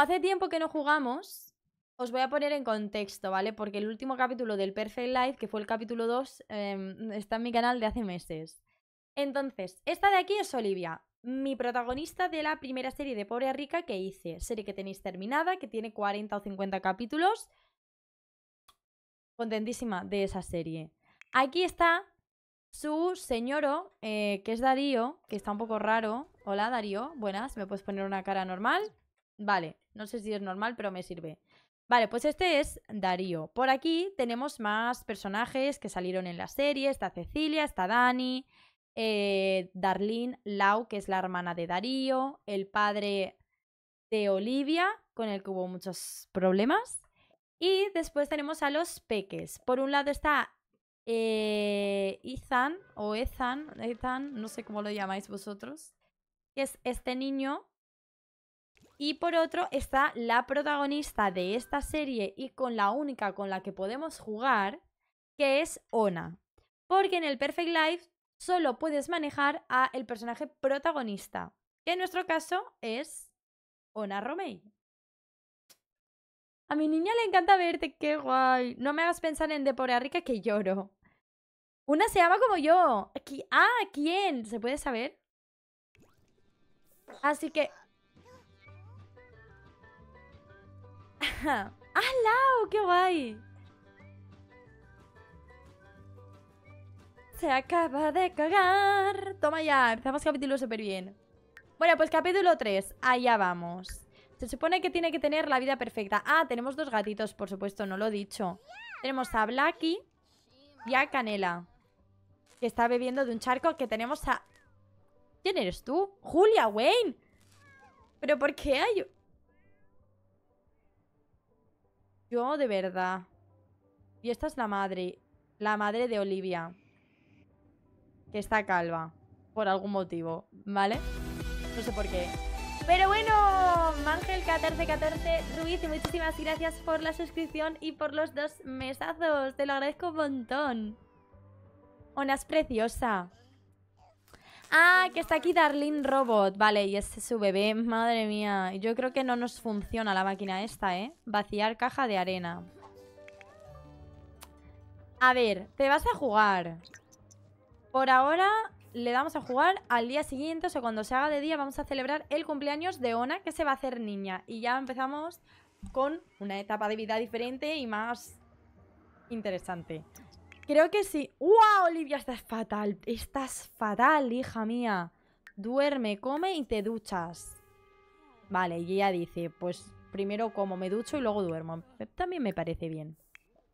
hace tiempo que no jugamos, os voy a poner en contexto, ¿vale? Porque el último capítulo del Perfect Life, que fue el capítulo 2, em, está en mi canal de hace meses. Entonces, esta de aquí es Olivia, mi protagonista de la primera serie de Pobre a Rica que hice. Serie que tenéis terminada, que tiene 40 o 50 capítulos. Contentísima de esa serie. Aquí está su señoro, eh, que es Darío, que está un poco raro. Hola Darío, buenas, ¿me puedes poner una cara normal? Vale, no sé si es normal, pero me sirve. Vale, pues este es Darío. Por aquí tenemos más personajes que salieron en la serie. Está Cecilia, está Dani, eh, Darlene Lau, que es la hermana de Darío, el padre de Olivia, con el que hubo muchos problemas. Y después tenemos a los peques. Por un lado está eh, Ethan o Ethan, Ethan, no sé cómo lo llamáis vosotros, que es este niño y por otro está la protagonista de esta serie y con la única con la que podemos jugar, que es Ona. Porque en el Perfect Life solo puedes manejar a el personaje protagonista, que en nuestro caso es Ona Romei. A mi niña le encanta verte, qué guay. No me hagas pensar en Depora Rica que lloro. Una se llama como yo. ah, ¿quién? ¿Se puede saber? Así que ¡Ah, ¡Qué guay! Se acaba de cagar. Toma ya, empezamos capítulo súper bien. Bueno, pues capítulo 3. Allá vamos. Se supone que tiene que tener la vida perfecta. Ah, tenemos dos gatitos, por supuesto, no lo he dicho. Tenemos a Blacky y a Canela. Que está bebiendo de un charco que tenemos a... ¿Quién eres tú? Julia Wayne. ¿Pero por qué hay...? Yo de verdad. Y esta es la madre. La madre de Olivia. Que está calva. Por algún motivo, ¿vale? No sé por qué. Pero bueno, Mangel1414 Ruiz, muchísimas gracias por la suscripción y por los dos mesazos. Te lo agradezco un montón. una es preciosa. Ah, que está aquí Darlene Robot. Vale, y este es su bebé. Madre mía. Yo creo que no nos funciona la máquina esta, ¿eh? Vaciar caja de arena. A ver, te vas a jugar. Por ahora le damos a jugar al día siguiente, o sea, cuando se haga de día vamos a celebrar el cumpleaños de Ona, que se va a hacer niña. Y ya empezamos con una etapa de vida diferente y más interesante. Creo que sí. ¡Wow, Olivia! Estás fatal. Estás fatal, hija mía. Duerme, come y te duchas. Vale, y ella dice, pues primero como, me ducho y luego duermo. También me parece bien.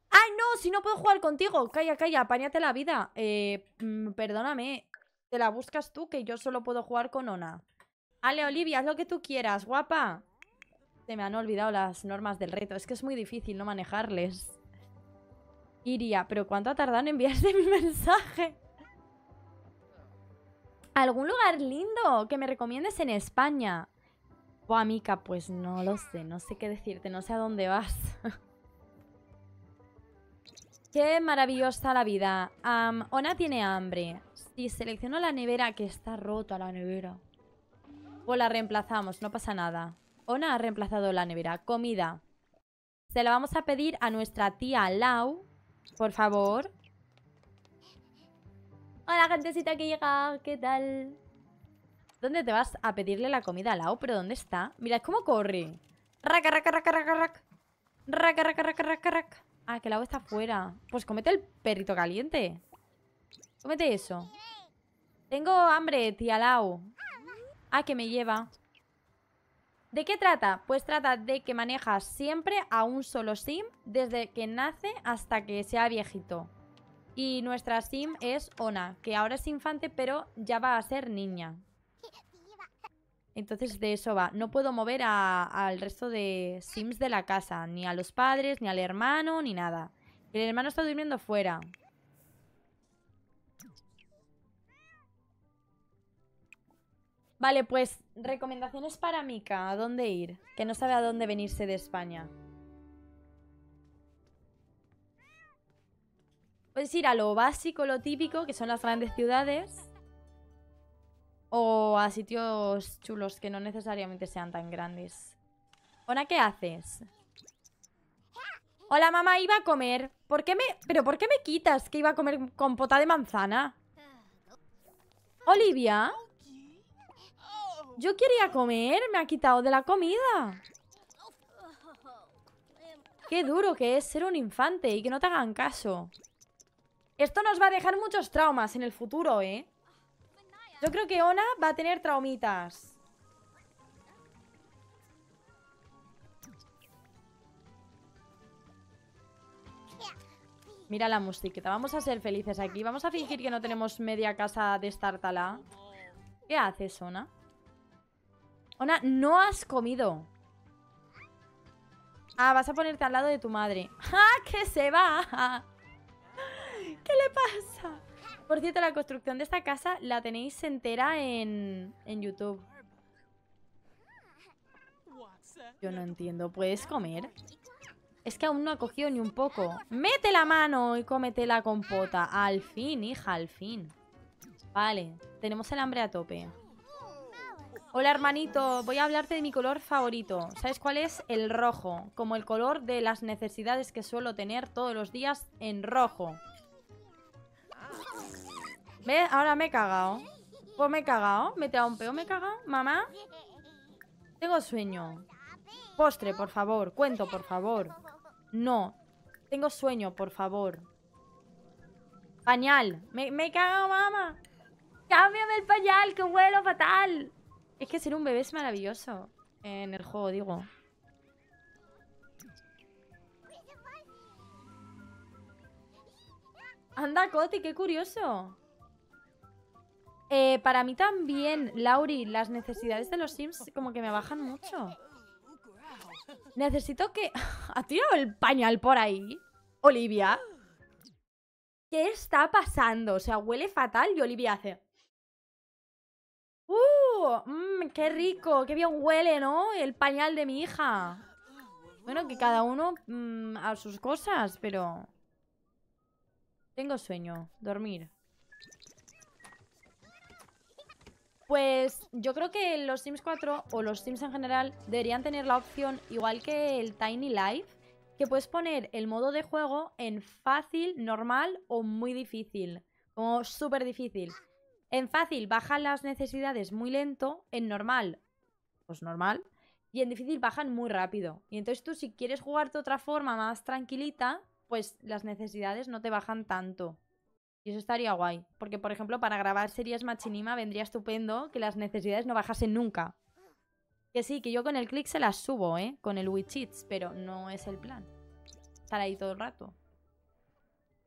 ¡Ay, no! Si no puedo jugar contigo. Calla, calla, apáñate la vida. Eh, mm, perdóname. Te la buscas tú, que yo solo puedo jugar con Ona. Ale, Olivia, haz lo que tú quieras, guapa. Se me han olvidado las normas del reto. Es que es muy difícil no manejarles. Iría, pero ¿cuánto ha tardado en enviarse mi mensaje? ¿Algún lugar lindo que me recomiendes en España? O amiga, pues no lo sé, no sé qué decirte, no sé a dónde vas. qué maravillosa la vida. Ona tiene hambre. Si selecciono la nevera, que está rota la nevera. O pues la reemplazamos, no pasa nada. Ona ha reemplazado la nevera. Comida. Se la vamos a pedir a nuestra tía Lau, por favor. Hola, gentecita que llega. ¿Qué tal? ¿Dónde te vas a pedirle la comida a Lao? ¿Pero dónde está? Mirad cómo corre. raca, Ah, que Lau está afuera Pues comete el perrito caliente. Comete eso. Tengo hambre, tía Lao. Ah, que me lleva. ¿De qué trata? Pues trata de que manejas siempre a un solo sim desde que nace hasta que sea viejito. Y nuestra sim es Ona, que ahora es infante pero ya va a ser niña. Entonces de eso va. No puedo mover al resto de sims de la casa, ni a los padres, ni al hermano, ni nada. El hermano está durmiendo fuera. Vale, pues recomendaciones para Mika. ¿A dónde ir? Que no sabe a dónde venirse de España. Puedes ir a lo básico, lo típico, que son las grandes ciudades. O a sitios chulos que no necesariamente sean tan grandes. Hola, ¿qué haces? Hola, mamá, iba a comer. ¿Por qué me...? ¿Pero por qué me quitas que iba a comer compota de manzana? Olivia... Yo quería comer, me ha quitado de la comida. Qué duro que es ser un infante y que no te hagan caso. Esto nos va a dejar muchos traumas en el futuro, ¿eh? Yo creo que Ona va a tener traumitas. Mira la musiquita, vamos a ser felices aquí. Vamos a fingir que no tenemos media casa de Startala. ¿Qué haces, Ona? no has comido. Ah, vas a ponerte al lado de tu madre. ¡Ah, que se va! ¿Qué le pasa? Por cierto, la construcción de esta casa la tenéis entera en, en YouTube. Yo no entiendo. ¿Puedes comer? Es que aún no ha cogido ni un poco. ¡Mete la mano y cómete la compota! Al fin, hija, al fin. Vale, tenemos el hambre a tope. Hola hermanito, voy a hablarte de mi color favorito. ¿Sabes cuál es? El rojo. Como el color de las necesidades que suelo tener todos los días en rojo. ¿Ves? Ahora me he cagado. Pues me he cagado. Me he un peo, me he cagado. Mamá. Tengo sueño. Postre, por favor. Cuento, por favor. No. Tengo sueño, por favor. Pañal. Me, me he cagado, mamá. Cámbiame el pañal, que huelo fatal. Es que ser un bebé es maravilloso. En el juego, digo. Anda, Coti, qué curioso. Eh, para mí también, Lauri, las necesidades de los Sims como que me bajan mucho. Necesito que... ¿Ha tirado el pañal por ahí? Olivia. ¿Qué está pasando? O sea, huele fatal y Olivia hace... Mm, qué rico, qué bien huele, ¿no? El pañal de mi hija. Bueno, que cada uno mm, a sus cosas, pero... Tengo sueño, dormir. Pues yo creo que los Sims 4 o los Sims en general deberían tener la opción, igual que el Tiny Life, que puedes poner el modo de juego en fácil, normal o muy difícil. Como súper difícil. En fácil bajan las necesidades muy lento, en normal, pues normal, y en difícil bajan muy rápido. Y entonces tú si quieres jugarte otra forma más tranquilita, pues las necesidades no te bajan tanto. Y eso estaría guay, porque por ejemplo para grabar series Machinima vendría estupendo que las necesidades no bajasen nunca. Que sí, que yo con el clic se las subo, ¿eh? Con el Wichits, pero no es el plan. Estar ahí todo el rato.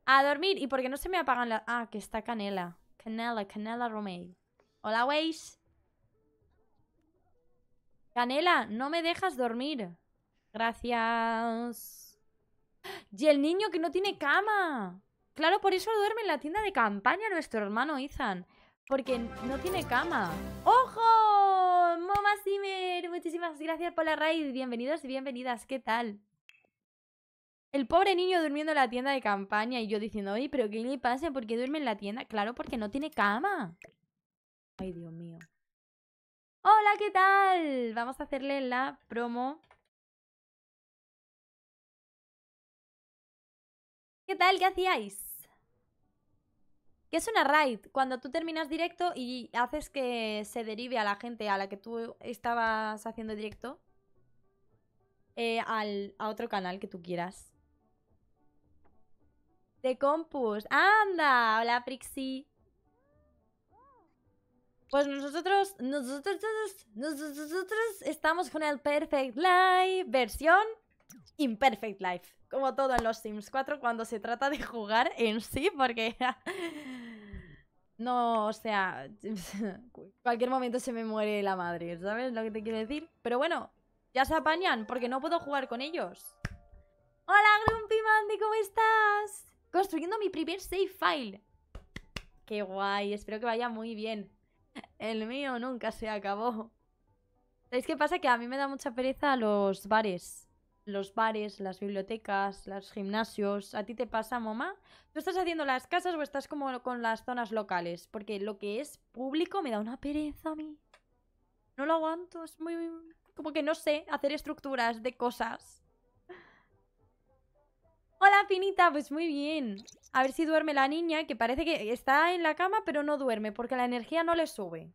A dormir. ¿Y por qué no se me apagan las...? Ah, que está canela. Canela, Canela Romeo. Hola, Weiss. Canela, no me dejas dormir. Gracias. Y el niño que no tiene cama. Claro, por eso duerme en la tienda de campaña nuestro hermano Ethan. Porque no tiene cama. ¡Ojo! Moma Zimmer, muchísimas gracias por la raid. Bienvenidos y bienvenidas. ¿Qué tal? El pobre niño durmiendo en la tienda de campaña y yo diciendo, oye, pero ¿qué le pasa? porque duerme en la tienda? Claro, porque no tiene cama. Ay, Dios mío. Hola, ¿qué tal? Vamos a hacerle la promo. ¿Qué tal? ¿Qué hacíais? ¿Qué es una raid? Cuando tú terminas directo y haces que se derive a la gente a la que tú estabas haciendo directo eh, al, a otro canal que tú quieras. De Compus. ¡Anda! Hola, Prixi. Pues nosotros, nosotros, nosotros estamos con el Perfect Life versión Imperfect Life. Como todo en los Sims 4 cuando se trata de jugar en sí, porque... no, o sea, cualquier momento se me muere la madre, ¿sabes lo que te quiero decir? Pero bueno, ya se apañan, porque no puedo jugar con ellos. Hola, Grumpy Mandy, ¿cómo estás? construyendo mi primer save file. ¡Qué guay! Espero que vaya muy bien. El mío nunca se acabó. ¿Sabéis qué pasa? Que a mí me da mucha pereza los bares. Los bares, las bibliotecas, los gimnasios. ¿A ti te pasa, mamá? ¿Tú estás haciendo las casas o estás como con las zonas locales? Porque lo que es público me da una pereza a mí. No lo aguanto, es muy... Como que no sé hacer estructuras de cosas. Pinita, pues muy bien. A ver si duerme la niña, que parece que está en la cama, pero no duerme, porque la energía no le sube.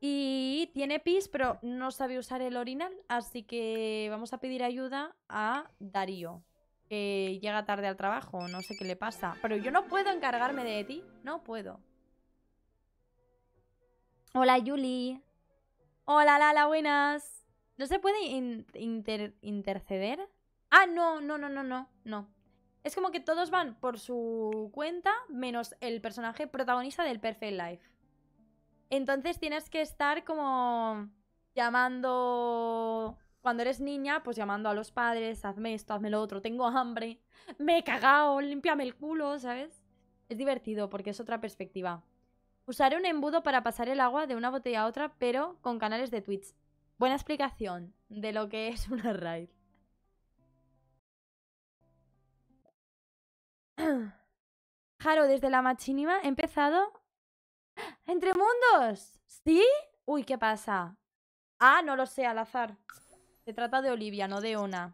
Y tiene pis, pero no sabe usar el orinal, así que vamos a pedir ayuda a Darío, que llega tarde al trabajo, no sé qué le pasa. Pero yo no puedo encargarme de ti, no puedo. Hola, Yuli. Hola, Lala, buenas. ¿No se puede interceder? Ah, no, no, no, no, no, no. Es como que todos van por su cuenta, menos el personaje protagonista del Perfect Life. Entonces tienes que estar como llamando. Cuando eres niña, pues llamando a los padres, hazme esto, hazme lo otro, tengo hambre, me he cagado, límpiame el culo, ¿sabes? Es divertido porque es otra perspectiva. Usaré un embudo para pasar el agua de una botella a otra, pero con canales de Twitch. Buena explicación de lo que es una raid. Jaro, desde la machinima he empezado. ¡Entre mundos! ¿Sí? Uy, ¿qué pasa? Ah, no lo sé, al azar. Se trata de Olivia, no de Ona.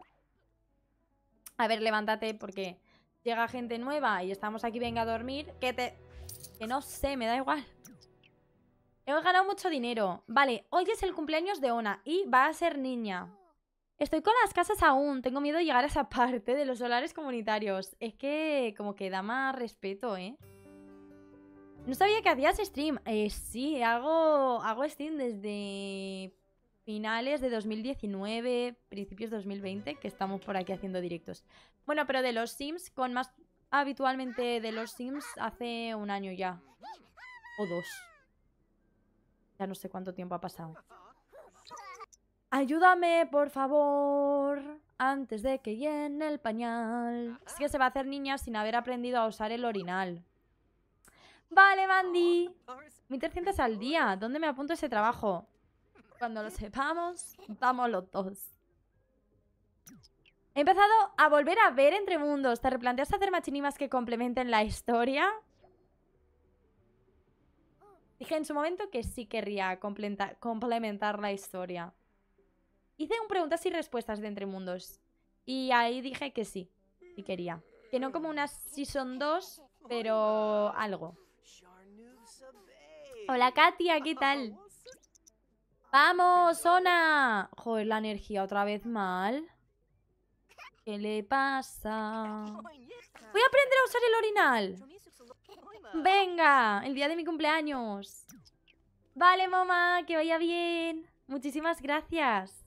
A ver, levántate porque llega gente nueva y estamos aquí, venga a dormir. Que te... Que no sé, me da igual. Hemos ganado mucho dinero. Vale, hoy es el cumpleaños de Ona y va a ser niña. Estoy con las casas aún, tengo miedo de llegar a esa parte de los solares comunitarios. Es que como que da más respeto, ¿eh? No sabía que hacías stream. Eh, sí, hago, hago stream desde finales de 2019, principios de 2020, que estamos por aquí haciendo directos. Bueno, pero de los Sims, con más habitualmente de los Sims, hace un año ya. O dos. Ya no sé cuánto tiempo ha pasado. Ayúdame, por favor, antes de que llene el pañal. Es que se va a hacer niña sin haber aprendido a usar el orinal. Vale, Mandy. 1300 al día. ¿Dónde me apunto ese trabajo? Cuando lo sepamos, vamos los dos. He empezado a volver a ver entre mundos. ¿Te replanteas hacer machinimas que complementen la historia? Dije en su momento que sí querría complementar la historia. Hice un preguntas y respuestas de Entre Mundos. Y ahí dije que sí, Y quería. Que no como una son dos pero algo. Hola Katia, ¿qué tal? ¡Vamos, Ona! Joder, la energía otra vez mal. ¿Qué le pasa? Voy a aprender a usar el orinal. Venga, el día de mi cumpleaños. Vale, mamá, que vaya bien. Muchísimas gracias.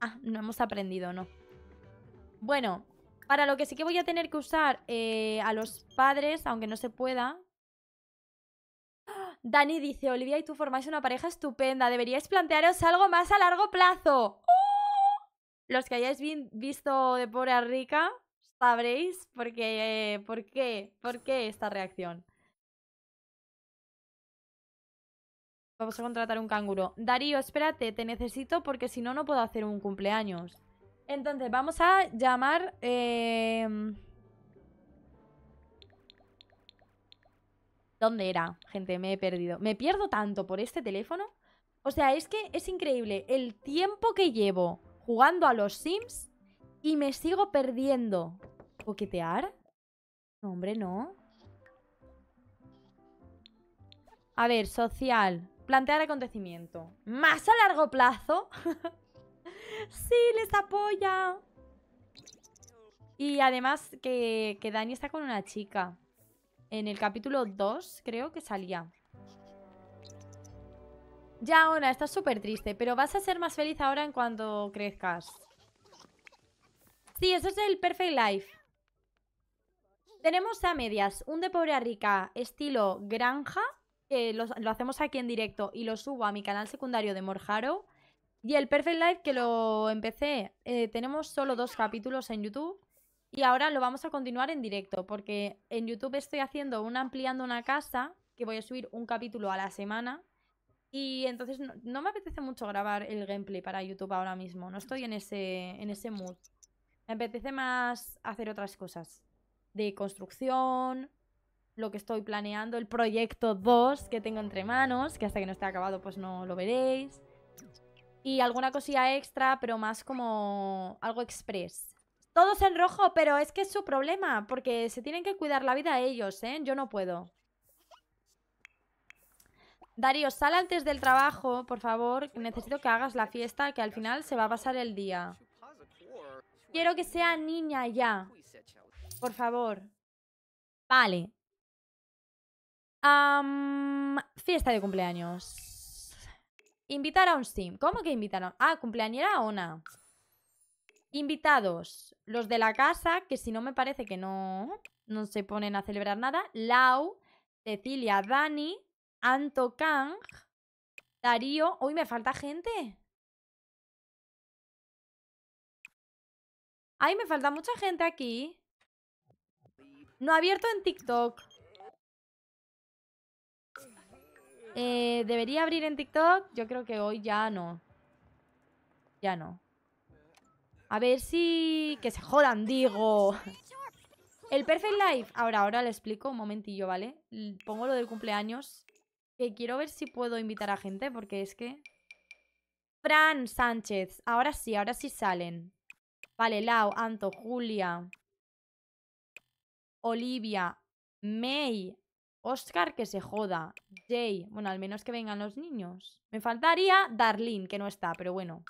Ah, no hemos aprendido, no. Bueno, para lo que sí que voy a tener que usar eh, a los padres, aunque no se pueda. ¡Ah! Dani dice, Olivia y tú formáis una pareja estupenda, deberíais plantearos algo más a largo plazo. ¡Oh! Los que hayáis visto de Pobre a Rica, sabréis por por qué, por qué esta reacción. Vamos a contratar un canguro. Darío, espérate, te necesito porque si no, no puedo hacer un cumpleaños. Entonces, vamos a llamar... Em, ¿Dónde era? Gente, me he perdido. Me pierdo tanto por este teléfono. O sea, es que es increíble el tiempo que llevo jugando a los Sims y me sigo perdiendo. ¿Coquetear? No, hombre, no. A ver, social plantear acontecimiento. Más a largo plazo. sí, les apoya. Y además que, Dani está con una chica. En el capítulo 2 creo que salía. Ya ahora, estás súper triste, pero vas a ser más feliz ahora en cuanto crezcas. Sí, eso es el Perfect Life. Tenemos a medias un de pobre a rica estilo granja lo, hacemos aquí en directo y lo subo a mi canal secundario de Morjaro. Y el Perfect Life que lo empecé, eh, tenemos solo dos capítulos en YouTube y ahora lo vamos a continuar en directo porque en YouTube estoy haciendo una ampliando una casa que voy a subir un capítulo a la semana y entonces no, me apetece mucho grabar el gameplay para YouTube ahora mismo, no estoy en ese, en ese mood. Me apetece más hacer otras cosas de construcción, lo que estoy planeando, el proyecto 2 que tengo entre manos, que hasta que no esté acabado pues no lo veréis. Y alguna cosilla extra, pero más como algo express. Todos en rojo, pero es que es su problema, porque se tienen que cuidar la vida ellos, ¿eh? Yo no puedo. Darío, sal antes del trabajo, por favor. Necesito que hagas la fiesta, que al final se va a pasar el día. Quiero que sea niña ya. Por favor. Vale, fiesta de cumpleaños. Invitar a un sim. ¿Cómo que invitaron? a Ah, cumpleañera una. Invitados. Los de la casa, que si no me parece que no, no se ponen a celebrar nada. Lau, Cecilia, Dani, Anto Kang, Darío. Hoy me falta gente. Ay, me falta mucha gente aquí. No ha abierto en TikTok. Eh, ¿Debería abrir en TikTok? Yo creo que hoy ya no. Ya no. A ver si... Que se jodan, digo. El Perfect Life. Ahora, ahora le explico un momentillo, ¿vale? Pongo lo del cumpleaños. Que quiero ver si puedo invitar a gente porque es que... Fran Sánchez. Ahora sí, ahora sí salen. Vale, Lau, Anto, Julia. Olivia. May. Oscar, que se joda. Jay, bueno, al menos que vengan los niños. Me faltaría Darlene, que no está, pero bueno.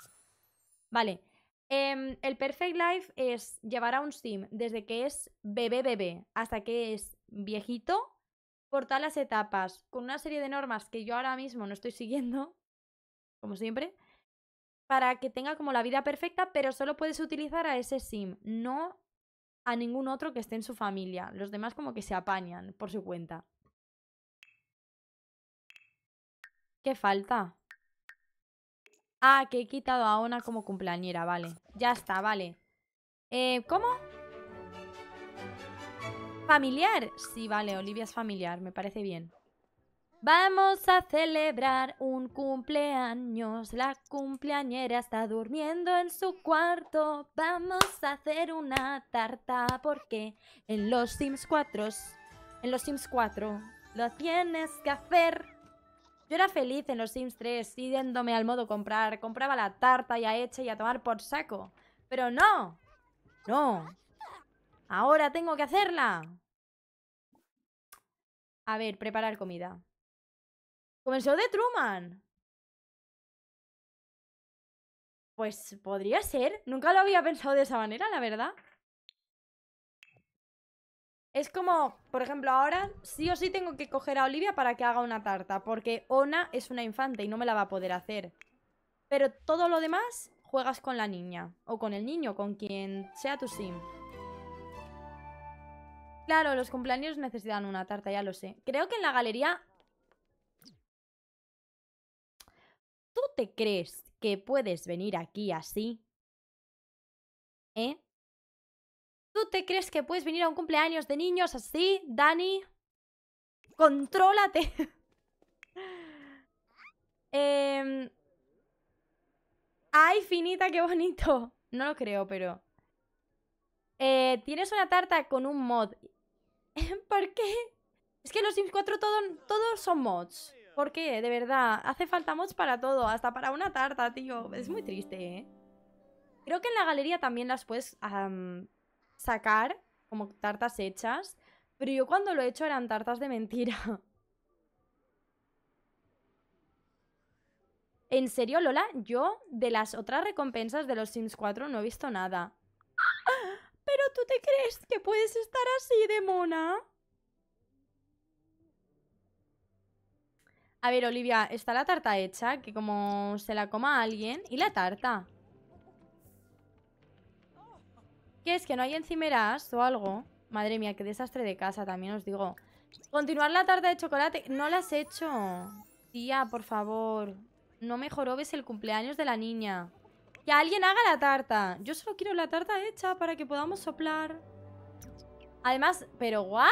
Vale. Em, el Perfect Life es llevar a un sim desde que es bebé bebé hasta que es viejito por todas las etapas, con una serie de normas que yo ahora mismo no estoy siguiendo, como siempre, para que tenga como la vida perfecta, pero solo puedes utilizar a ese sim, no a ningún otro que esté en su familia. Los demás como que se apañan por su cuenta. falta? Ah, que he quitado a Ona como cumpleañera, vale. Ya está, vale. Eh, ¿Cómo? ¿Familiar? Sí, vale, Olivia es familiar, me parece bien. Vamos a celebrar un cumpleaños. La cumpleañera está durmiendo en su cuarto. Vamos a hacer una tarta porque en los Sims 4, en los Sims 4 lo tienes que hacer. Yo era feliz en los Sims 3, yéndome al modo comprar. Compraba la tarta ya hecha y a tomar por saco. Pero no. No. Ahora tengo que hacerla. A ver, preparar comida. Comenzó de Truman. Pues podría ser. Nunca lo había pensado de esa manera, la verdad. Es como, por ejemplo, ahora sí o sí tengo que coger a Olivia para que haga una tarta, porque Ona es una infante y no me la va a poder hacer. Pero todo lo demás juegas con la niña, o con el niño, con quien sea tu sim. Claro, los cumpleaños necesitan una tarta, ya lo sé. Creo que en la galería... ¿Tú te crees que puedes venir aquí así? ¿Eh? ¿Tú te crees que puedes venir a un cumpleaños de niños así, Dani? ¡Contrólate! Em, ¡Ay, finita, qué bonito! No lo creo, pero... Eh, tienes una tarta con un mod. ¿Por qué? Es que los Sims 4 todos son mods. ¿Por qué? De verdad. Hace falta mods para todo. Hasta para una tarta, tío. Es muy triste, ¿eh? Creo que en la galería también las puedes sacar como tartas hechas, pero yo cuando lo he hecho eran tartas de mentira. En serio, Lola, yo de las otras recompensas de los Sims 4 no he visto nada. ¿Pero tú te crees que puedes estar así de mona? A ver, Olivia, está la tarta hecha, que como se la coma alguien... ¿Y la tarta? es? ¿Que no hay encimeras o algo? Madre mía, qué desastre de casa, también os digo. Continuar la tarta de chocolate. No la has hecho. Tía, por favor. No me ves el cumpleaños de la niña. Que alguien haga la tarta. Yo solo quiero la tarta hecha para que podamos soplar. Además, pero what?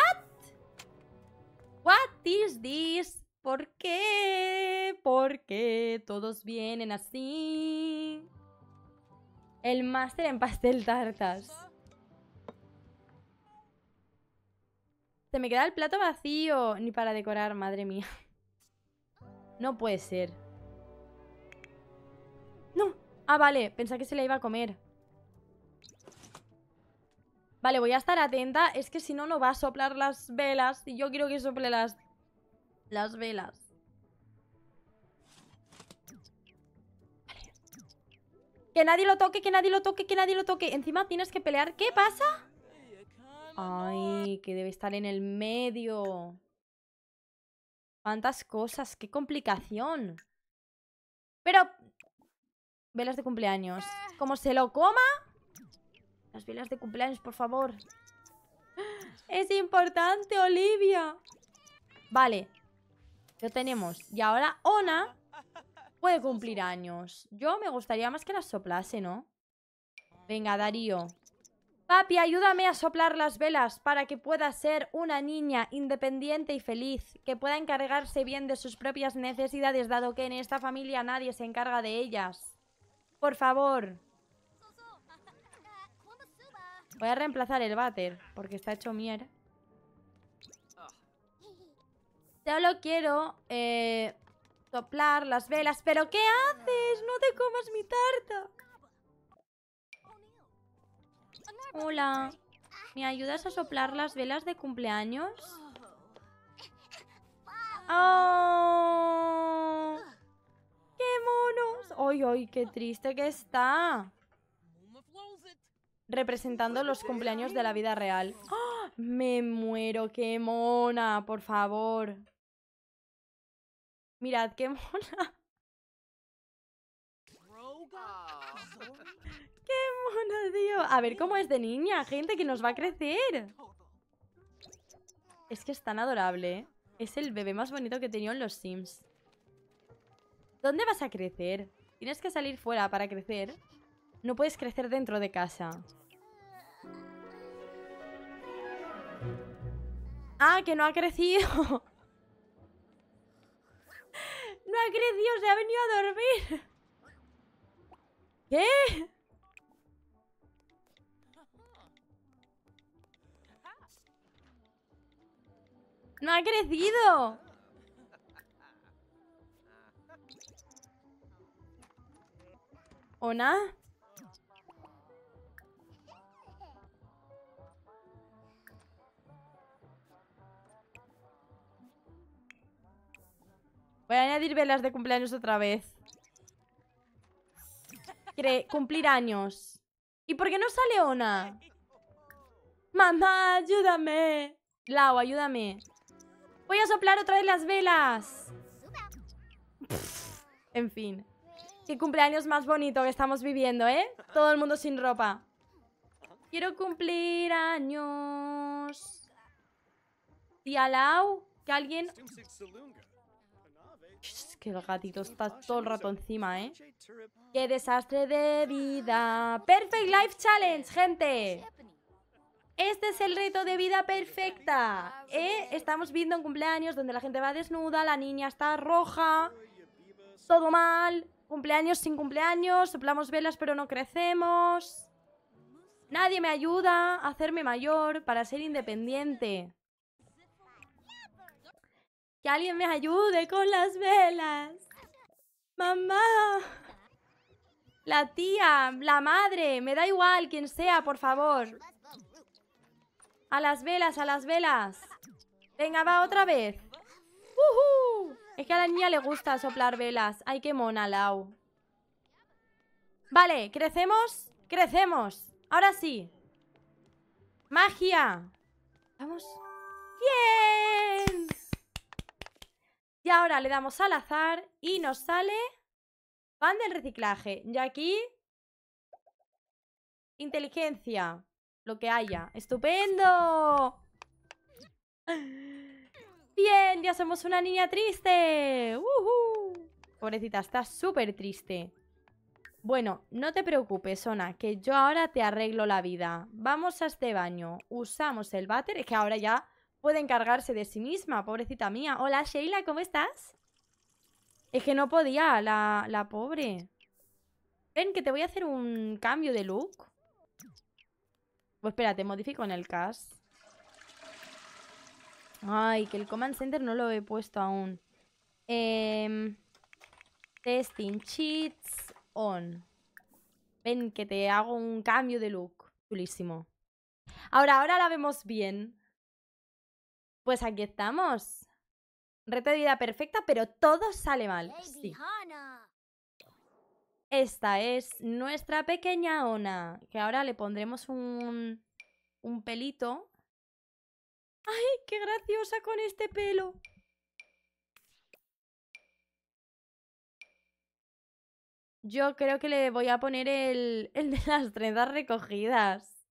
What is this? ¿Por qué? ¿Por qué todos vienen así? El máster en pastel tartas. Se me queda el plato vacío. Ni para decorar, madre mía. No puede ser. No. Ah, vale. Pensé que se la iba a comer. Vale, voy a estar atenta. Es que si no, no va a soplar las velas. Y yo quiero que sople las... Las velas. Vale. Que nadie lo toque, que nadie lo toque, que nadie lo toque. Encima tienes que pelear. ¿Qué pasa? Ay, que debe estar en el medio. ¿Cuántas cosas? ¡Qué complicación! Pero... Velas de cumpleaños. ¿Cómo se lo coma... Las velas de cumpleaños, por favor. Es importante, Olivia. Vale. Lo tenemos. Y ahora Ona puede cumplir años. Yo me gustaría más que las soplase, ¿no? Venga, Darío. Papi, ayúdame a soplar las velas para que pueda ser una niña independiente y feliz, que pueda encargarse bien de sus propias necesidades, dado que en esta familia nadie se encarga de ellas. Por favor. Voy a reemplazar el váter, porque está hecho mierda. Solo quiero eh, soplar las velas. ¿Pero qué haces? No te comas mi tarta. Hola. ¿Me ayudas a soplar las velas de cumpleaños? ¡Oh! ¡Qué monos! ¡Ay, ay, qué triste que está! Representando los cumpleaños de la vida real. ¡Ah! ¡Me muero! ¡Qué mona! Por favor. Mirad, qué mona. A ver cómo es de niña, gente, que nos va a crecer. Es que es tan adorable. ¿eh? Es el bebé más bonito que he tenido en los Sims. ¿Dónde vas a crecer? Tienes que salir fuera para crecer. No puedes crecer dentro de casa. Ah, que no ha crecido. no ha crecido, se ha venido a dormir. ¿Qué? ¡No ha crecido! ¿Ona? Voy a añadir velas de cumpleaños otra vez. cumplir años. ¿Y por qué no sale Ona? Mamá, ayúdame. Lau, ayúdame. Voy a soplar otra vez las velas. en fin. Qué cumpleaños más bonito que estamos viviendo, ¿eh? Todo el mundo sin ropa. Quiero cumplir años. y lado. que alguien... que el gatito está todo el rato encima, ¿eh? ¡Qué desastre de vida! ¡Perfect Life Challenge, gente! Este es el reto de vida perfecta. ¿eh? Estamos viendo un cumpleaños donde la gente va desnuda, la niña está roja, todo mal, cumpleaños sin cumpleaños, soplamos velas pero no crecemos. Nadie me ayuda a hacerme mayor para ser independiente. Que alguien me ayude con las velas. Mamá. La tía, la madre, me da igual quien sea, por favor. A las velas, a las velas. Venga, va otra vez. Es que a la niña le gusta soplar velas. Ay, qué mona, Lau. Vale, crecemos, crecemos. Ahora sí. Magia. Vamos. Bien. Y ahora le damos al azar y nos sale pan del reciclaje. Y aquí, inteligencia. Lo que haya. ¡Estupendo! ¡Bien! ¡Ya somos una niña triste! Pobrecita, estás súper triste. Bueno, no te preocupes, Ona, que yo ahora te arreglo la vida. Vamos a este baño, usamos el váter, es que ahora ya puede encargarse de sí misma, pobrecita mía. Hola, Sheila, ¿cómo estás? Es que no podía, la, la pobre. Ven, que te voy a hacer un cambio de look. Pues espérate, modifico en el cast. Ay, que el command center no lo he puesto aún. Em, testing cheats on. Ven, que te hago un cambio de look. Chulísimo. Ahora, ahora la vemos bien. Pues aquí estamos. Reto de vida perfecta, pero todo sale mal. Sí. Esta es nuestra pequeña Ona, que ahora le pondremos un, un pelito. ¡Ay, qué graciosa con este pelo! Yo creo que le voy a poner el, el de las trenzas recogidas.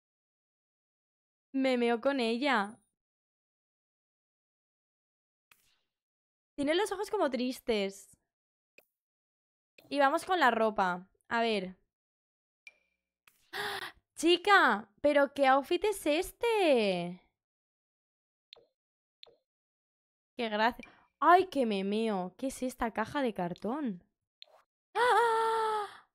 Me meo con ella. Tiene los ojos como tristes. Y vamos con la ropa. A ver. ¡Ah! Chica, pero ¿qué outfit es este? Qué gracia. ¡Ay, qué memeo! ¿Qué es esta caja de cartón? ¡Ah!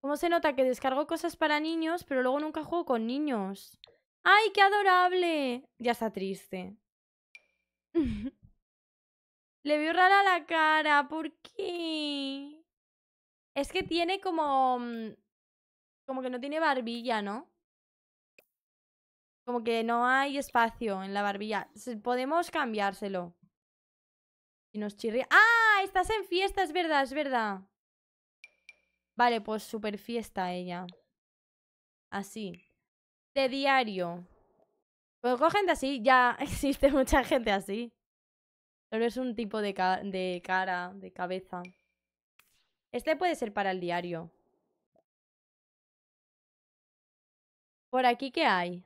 ¿Cómo se nota que descargo cosas para niños, pero luego nunca juego con niños? ¡Ay, qué adorable! Ya está triste. Le veo rara la cara, ¿por qué? Es que tiene como... Mm, como que no tiene barbilla, ¿no? Como que no hay espacio en la barbilla. Podemos cambiárselo. Y nos chirría. ¡Ah! Estás en fiesta, es verdad, es verdad. Vale, pues súper fiesta ella. Así. De diario. Pues coge gente así, ya existe mucha gente así. Solo es un tipo de, cara, de cabeza. Este puede ser para el diario. ¿Por aquí qué hay?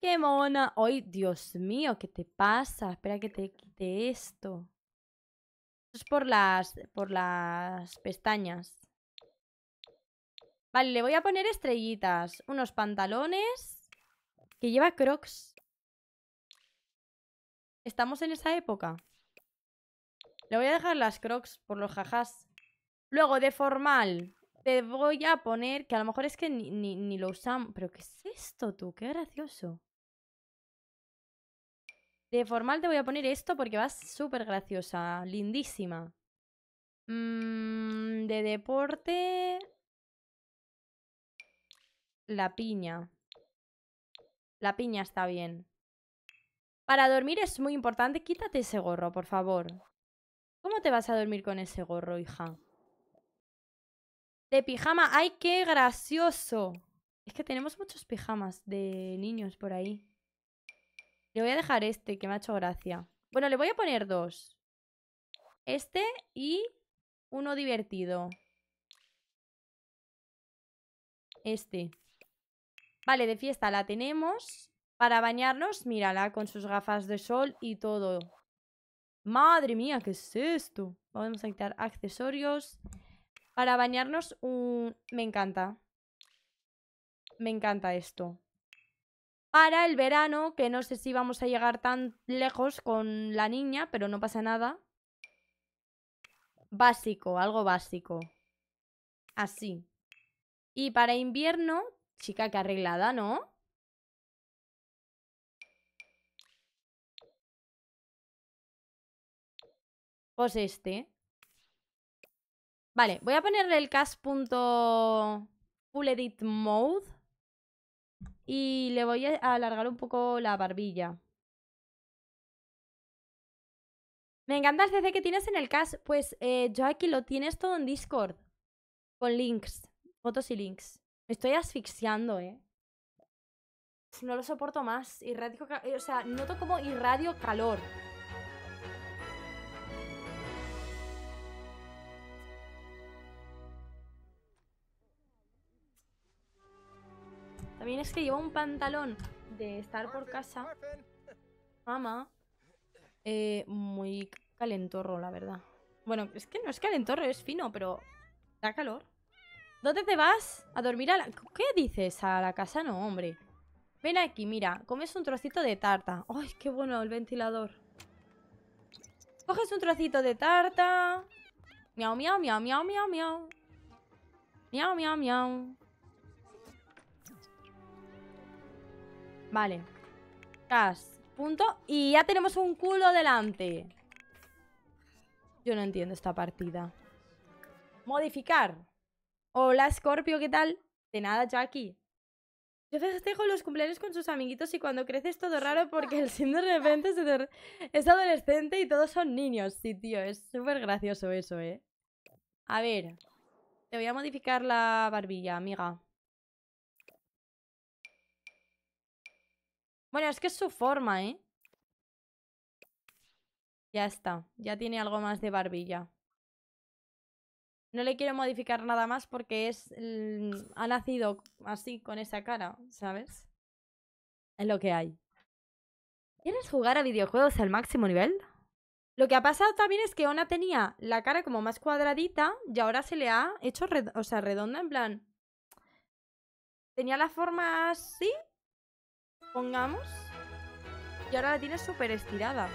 ¡Qué mona! ¡Ay, Dios mío! ¿Qué te pasa? Espera que te quite esto. Esto es por las, por las pestañas. Vale, le voy a poner estrellitas. Unos pantalones. Que lleva crocs. Estamos en esa época. Le voy a dejar las crocs por los jajás. Luego, de formal, te voy a poner... Que a lo mejor es que ni, ni, lo usamos... ¿Pero qué es esto, tú? Qué gracioso. De formal te voy a poner esto porque vas súper graciosa. Lindísima. Mm, de deporte... La piña. La piña está bien. Para dormir es muy importante. Quítate ese gorro, por favor. ¿Cómo te vas a dormir con ese gorro, hija? De pijama. ¡Ay, qué gracioso! Es que tenemos muchos pijamas de niños por ahí. Le voy a dejar este, que me ha hecho gracia. Bueno, le voy a poner dos. Este y uno divertido. Este. Vale, de fiesta la tenemos. Para bañarnos, mírala con sus gafas de sol y todo. Madre mía, ¿qué es esto? Vamos a quitar accesorios. Para bañarnos, un... me encanta. Me encanta esto. Para el verano, que no sé si vamos a llegar tan lejos con la niña, pero no pasa nada. Básico, algo básico. Así. Y para invierno Chica, que arreglada, ¿no? Pues este. Vale, voy a ponerle el cast. Full edit mode. Y le voy a alargar un poco la barbilla. Me encanta el CC que tienes en el cast. Pues eh, yo aquí lo tienes todo en Discord. Con links. Fotos y links. Me estoy asfixiando, ¿eh? No lo soporto más. Irradio, eh, o sea, noto como irradio calor. También es que llevo un pantalón de estar por casa. Mamá. Eh, muy calentorro, la verdad. Bueno, es que no es calentorro, es fino, pero da calor. ¿Dónde te vas? ¿A dormir a la...? ¿Qué dices? A la casa no, hombre. Ven aquí, mira. Comes un trocito de tarta. ¡Ay, qué bueno el ventilador! Coges un trocito de tarta. Miau, miau, miau, miau, miau, miau. Miau, miau, miau. Vale. Cas. Punto. Y ya tenemos un culo delante. Yo no entiendo esta partida. Modificar. Hola Scorpio, ¿qué tal? De nada, Jackie. Yo festejo los cumpleaños con sus amiguitos y cuando creces todo raro porque el sin de repente es adolescente y todos son niños. Sí, tío, es súper gracioso eso, ¿eh? A ver, te voy a modificar la barbilla, amiga. Bueno, es que es su forma, ¿eh? Ya está, ya tiene algo más de barbilla. No le quiero modificar nada más porque es mm, ha nacido así, con esa cara, ¿sabes? Es lo que hay. ¿Quieres jugar a videojuegos al máximo nivel? Lo que ha pasado también es que Ona tenía la cara como más cuadradita y ahora se le ha hecho, o sea, redonda en plan... Tenía la forma así, pongamos, y ahora la tiene súper estirada.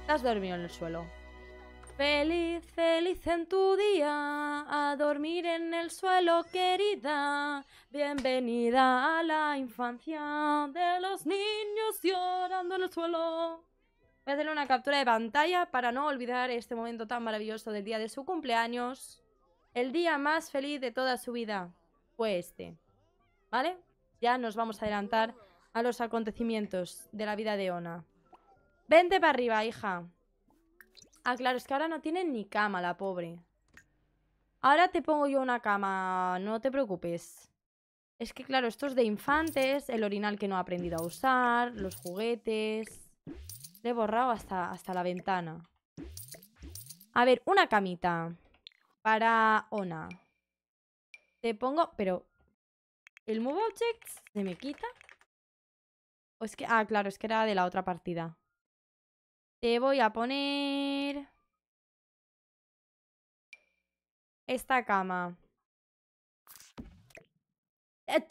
Estás dormido en el suelo. Feliz, feliz en tu día, a dormir en el suelo querida. Bienvenida a la infancia de los niños llorando en el suelo. Voy a hacerle una captura de pantalla para no olvidar este momento tan maravilloso del día de su cumpleaños. El día más feliz de toda su vida fue este. ¿Vale? Ya nos vamos a adelantar a los acontecimientos de la vida de Ona. Vente para arriba, hija. Ah, claro, es que ahora no tiene ni cama la pobre. Ahora te pongo yo una cama, no te preocupes. Es que claro, esto es de infantes, el orinal que no ha aprendido a usar, los juguetes... Le he borrado hasta, hasta la ventana. A ver, una camita. Para Ona. Te pongo... Pero... ¿El Move Object se me quita? O es que... Ah, claro, es que era de la otra partida. Te voy a poner... Esta cama. Eh,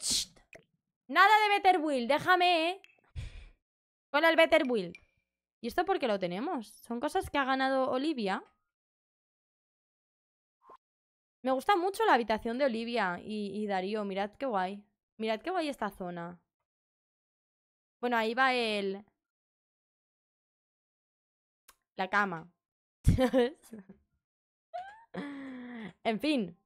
nada de Better Will, déjame, Con eh. el Better Will. ¿Y esto por qué lo tenemos? Son cosas que ha ganado Olivia. Me gusta mucho la habitación de Olivia y, y Darío. Mirad qué guay. Mirad qué guay esta zona. Bueno, ahí va el la cama. en fin.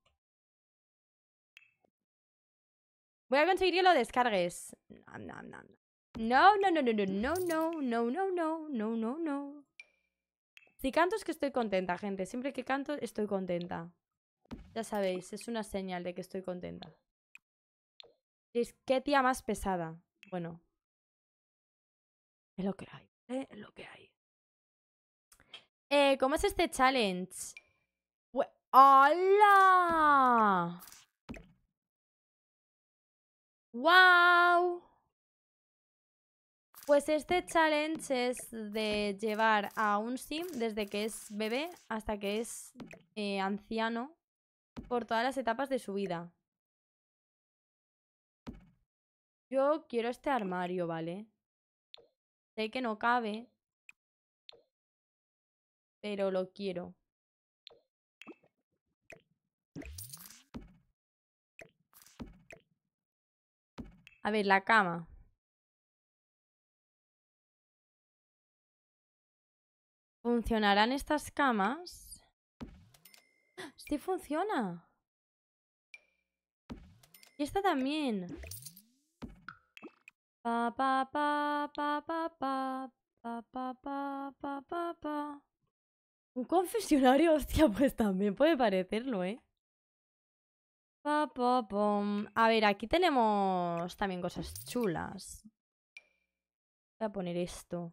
Voy a conseguir que lo descargues. No, no, no, no, no, no, no, no, no, no, no, no, no, Si canto es que estoy contenta, gente. Siempre que canto estoy contenta. Ya sabéis, es una señal de que estoy contenta. Es qué tía más pesada. Bueno. Es lo que hay, Es lo que hay. Eh, ¿Cómo es este challenge? ¡Hola! ¡Wow! Pues este challenge es de llevar a un sim desde que es bebé hasta que es eh, anciano por todas las etapas de su vida. Yo quiero este armario, ¿vale? Sé que no cabe, pero lo quiero. A ver, la cama. ¿Funcionarán estas camas? ¡Sí funciona! Y esta también. Pa, pa, pa, pa, pa, pa, pa, pa, pa, pa, pa. Un confesionario, hostia, pues también puede parecerlo, ¿eh? Pa, pom. A ver, aquí tenemos también cosas chulas. Voy a poner esto.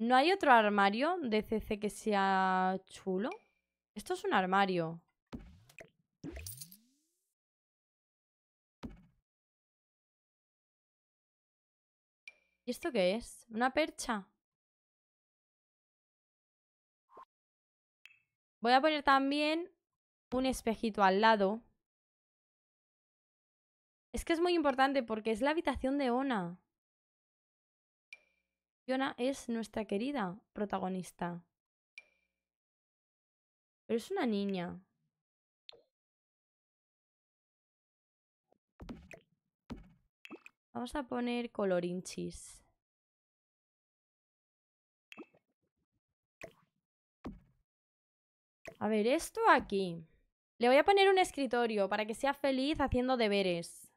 ¿No hay otro armario de CC que sea chulo? Esto es un armario. ¿Y esto qué es? ¿Una percha? Voy a poner también un espejito al lado. Es que es muy importante porque es la habitación de Ona. Ona es nuestra querida protagonista. Pero es una niña. Vamos a poner colorinchis. A ver, esto aquí. Le voy a poner un escritorio para que sea feliz haciendo deberes.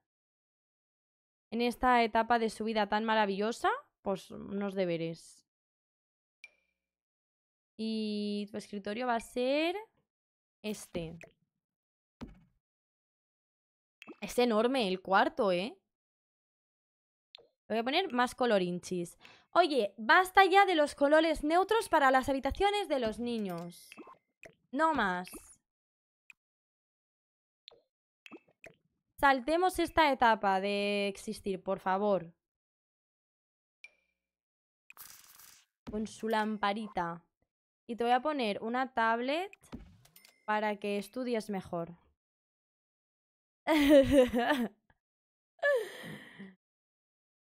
En esta etapa de su vida tan maravillosa, pues unos deberes. Y tu escritorio va a ser este. Es enorme el cuarto, ¿eh? Le voy a poner más colorinchis. Oye, basta ya de los colores neutros para las habitaciones de los niños. No más. Saltemos esta etapa de existir, por favor. Con su lamparita. Y te voy a poner una tablet para que estudies mejor.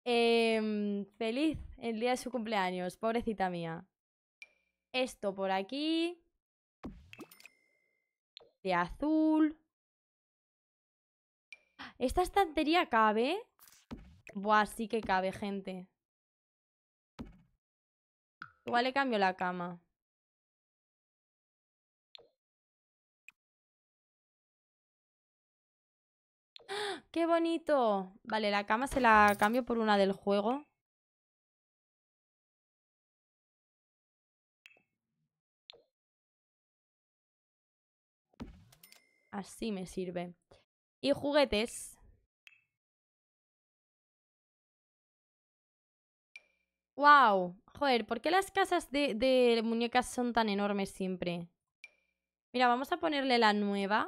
Em, feliz el día de su cumpleaños, pobrecita mía. Esto por aquí de azul. ¿Esta estantería cabe? Buah, sí que cabe, gente. Igual le cambio la cama. ¡Ah! ¡Qué bonito! Vale, la cama se la cambio por una del juego. Así me sirve. Y juguetes. ¡Wow! Joder, ¿por qué las casas de, muñecas son tan enormes siempre? Mira, vamos a ponerle la nueva.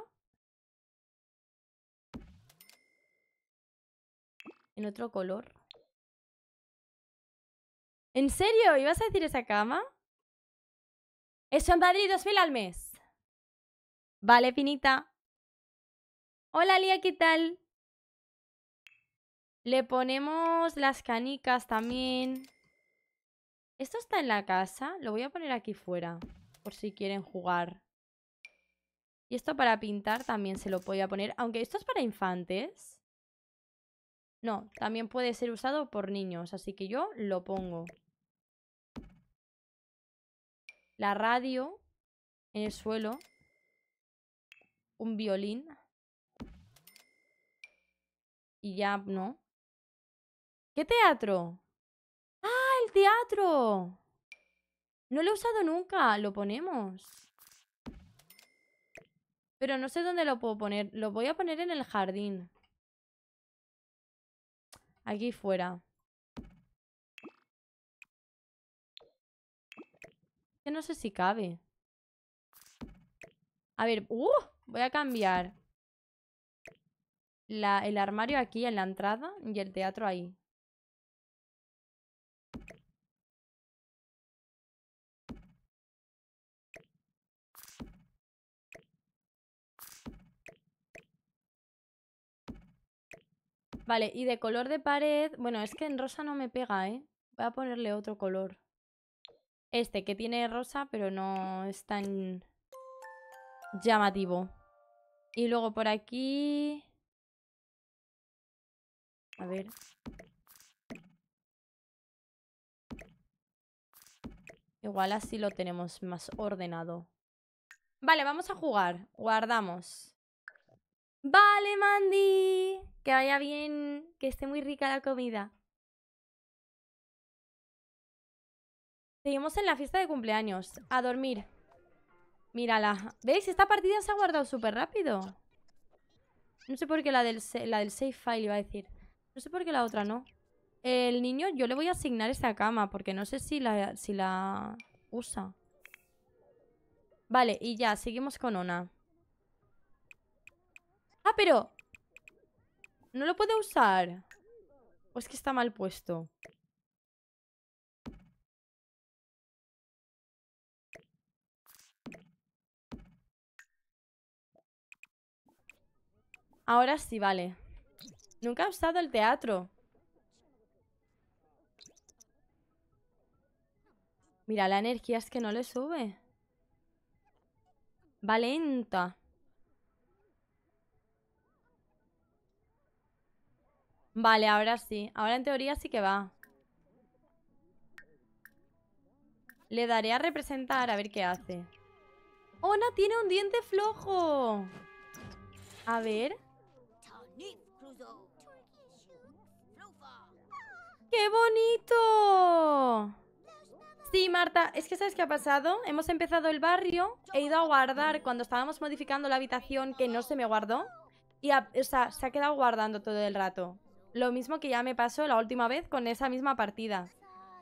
En otro color. ¿En serio? ¿Ibas a decir esa cama? Eso en Madrid, 2.000 al mes. Vale, finita. Hola Lía, ¿qué tal? Le ponemos las canicas también. Esto está en la casa. Lo voy a poner aquí fuera. Por si quieren jugar. Y esto para pintar también se lo voy a poner. Aunque esto es para infantes. No, también puede ser usado por niños. Así que yo lo pongo. La radio en el suelo. Un violín y ya no. ¿Qué teatro? ¡Ah, el teatro! No lo he usado nunca. Lo ponemos. Pero no sé dónde lo puedo poner. Lo voy a poner en el jardín. Aquí fuera. Que no sé si cabe. A ver, ¡uh! Voy a cambiar el armario aquí en la entrada y el teatro ahí. Vale, y de color de pared... Bueno, es que en rosa no me pega, ¿eh? Voy a ponerle otro color. Este, que tiene rosa, pero no es tan llamativo. Y luego por aquí... A ver. Igual así lo tenemos más ordenado. Vale, vamos a jugar. Guardamos. Vale, Mandy. Que vaya bien. Que esté muy rica la comida. Seguimos en la fiesta de cumpleaños. A dormir. Mírala. ¿Veis? Esta partida se ha guardado súper rápido. No sé por qué la del, la del save file iba a decir. No sé por qué la otra no. El niño, yo le voy a asignar esta cama porque no sé si la, si la usa. Vale, y ya, seguimos con Ona. ¡Ah, pero! No lo puedo usar. O es que está mal puesto. Ahora sí, vale. Nunca ha usado el teatro. Mira, la energía es que no le sube. Va lenta. Vale, ahora sí. Ahora en teoría sí que va. Le daré a representar a ver qué hace. no! tiene un diente flojo! A ver... ¡Qué bonito! Sí, Marta, es que ¿sabes qué ha pasado? Hemos empezado el barrio, he ido a guardar cuando estábamos modificando la habitación que no se me guardó. Y, se ha quedado guardando todo el rato. Lo mismo que ya me pasó la última vez con esa misma partida.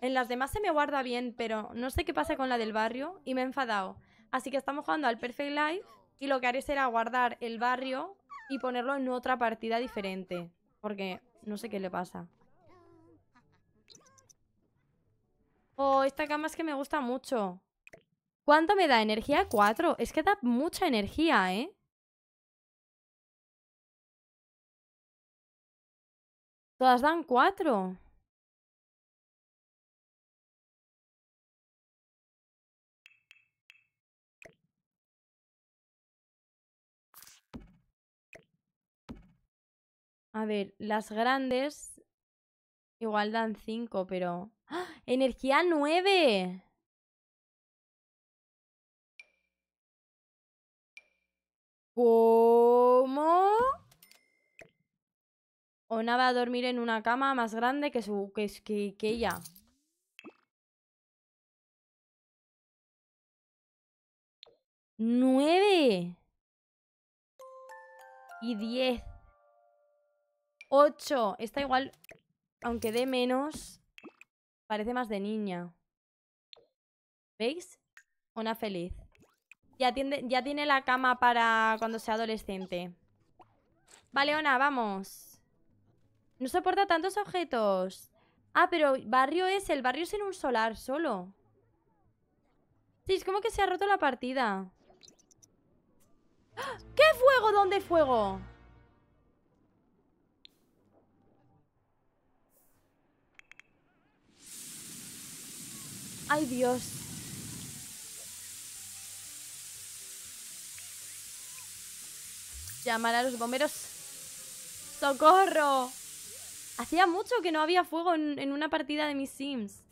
En las demás se me guarda bien, pero no sé qué pasa con la del barrio y me he enfadado. Así que estamos jugando al Perfect Life y lo que haré será guardar el barrio y ponerlo en otra partida diferente. Porque no sé qué le pasa. Oh, esta cama es que me gusta mucho. ¿Cuánto me da? Energía Cuatro. Es que da mucha energía, ¿eh? Todas dan cuatro. A ver, las grandes igual dan cinco, pero... ¡Ah! Energía nueve! ¿Cómo? Ona va a dormir en una cama más grande que, su, que, que, que ella. Nueve. Y diez. Ocho. Está igual, aunque dé menos, Parece más de niña. ¿Veis? Una feliz. Ya tiene, ya tiene la cama para cuando sea adolescente. Vale, Ona, vamos. No soporta tantos objetos. Ah, pero barrio es, el barrio es en un solar solo. Sí, es como que se ha roto la partida. ¡Ah! ¿Qué fuego? ¿Dónde fuego? Ay Dios. Llamar a los bomberos. ¡Socorro! Hacía mucho que no había fuego en, una partida de mis Sims.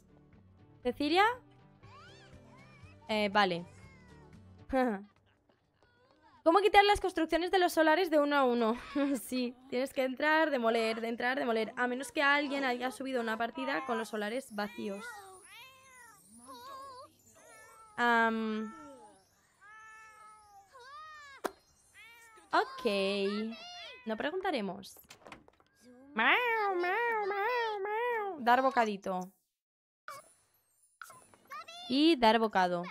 ¿Cecilia? Eh, vale. ¿Cómo quitar las construcciones de los solares de uno a uno? sí, tienes que entrar, demoler, entrar, demoler. A menos que alguien haya subido una partida con los solares vacíos ok. No preguntaremos. dar bocadito. Y dar bocado.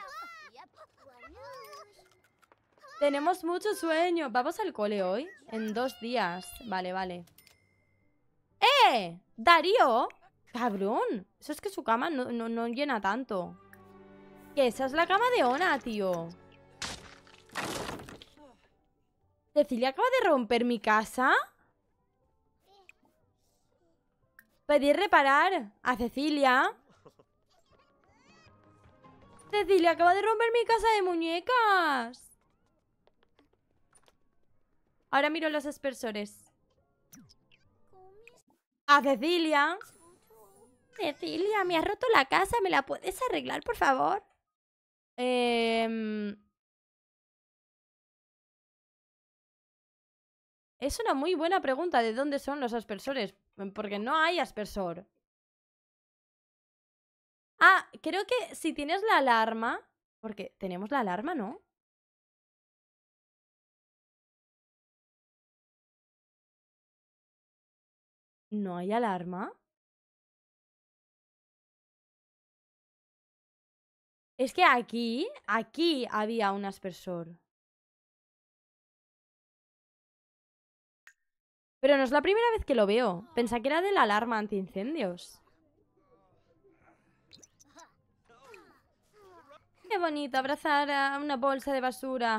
Tenemos mucho sueño. Vamos al cole hoy. En dos días. Vale, vale. ¡Eh! ¡Darío! ¡Cabrón! Eso es que su cama no llena tanto. Que esa es la cama de Ona, tío. Cecilia acaba de romper mi casa. Pedir reparar a Cecilia. Cecilia acaba de romper mi casa de muñecas. Ahora miro los aspersores. A Cecilia. Cecilia, me has roto la casa. ¿Me la puedes arreglar, por favor? Em, es una muy buena pregunta de dónde son los aspersores, mm, porque no hay aspersor. Ah, creo que si tienes la alarma, porque tenemos la alarma, ¿no? ¿No hay alarma? Es que aquí, aquí había un aspersor. Pero no es la primera vez que lo veo. Pensé que era de la alarma antiincendios. Qué bonito abrazar a una bolsa de basura.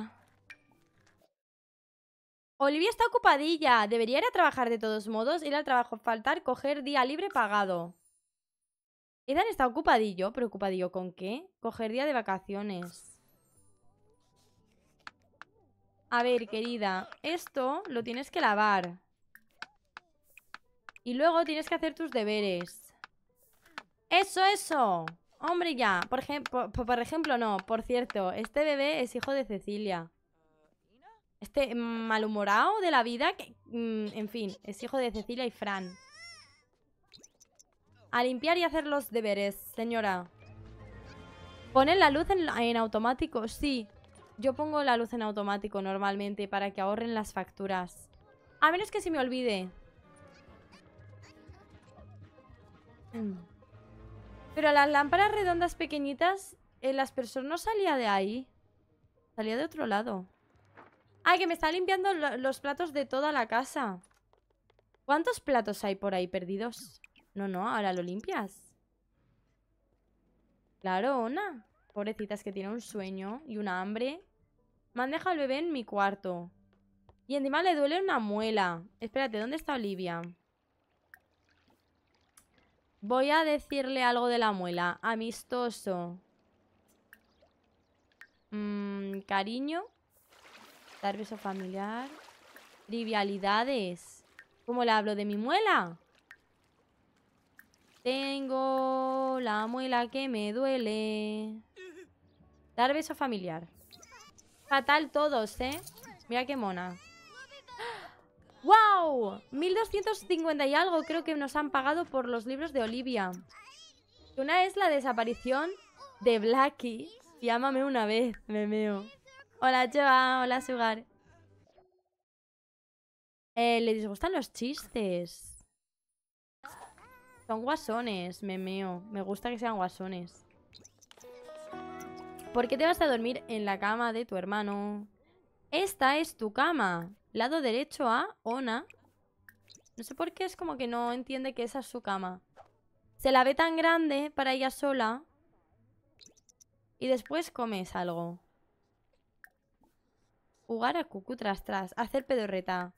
Olivia está ocupadilla. Debería ir a trabajar de todos modos. Ir al trabajo, faltar, coger día libre pagado. Edan está ocupadillo, preocupadillo, ¿con qué? Coger día de vacaciones. A ver, querida, esto lo tienes que lavar. Y luego tienes que hacer tus deberes. ¡Eso, eso! Hombre, ya. Por, ejemplo, por ejemplo, no. Por cierto, este bebé es hijo de Cecilia. Este malhumorado de la vida, que, mm, en fin, es hijo de Cecilia y Fran. A limpiar y hacer los deberes, señora. ¿Ponen la luz en, automático? Sí. Yo pongo la luz en automático normalmente para que ahorren las facturas. A menos que se me olvide. Mm. Pero las lámparas redondas pequeñitas, eh, las personas no salía de ahí. Salía de otro lado. Ay, que me está limpiando los platos de toda la casa. ¿Cuántos platos hay por ahí perdidos? No, no, ahora lo limpias. Claro, Ona. Pobrecita, es que tiene un sueño y una hambre. Me han dejado el bebé en mi cuarto. Y encima le duele una muela. Espérate, ¿dónde está Olivia? Voy a decirle algo de la muela. Amistoso. Mm, cariño. Dar beso familiar. Trivialidades. ¿Cómo le hablo de mi muela? Tengo la muela que me duele. Dar beso familiar. Fatal todos, ¿eh? Mira qué mona. ¡Wow! 1250 y algo creo que nos han pagado por los libros de Olivia. Una es la desaparición de Blackie. Llámame una vez, me Hola, Cheva. Hola, Sugar. Eh, ¿Le disgustan los chistes? Son guasones, memeo. Me gusta que sean guasones. ¿Por qué te vas a dormir en la cama de tu hermano? Esta es tu cama. Lado derecho a Ona. No sé por qué es como que no entiende que esa es su cama. Se la ve tan grande para ella sola. Y después comes algo. Jugar a cucu tras tras. Hacer pedorreta.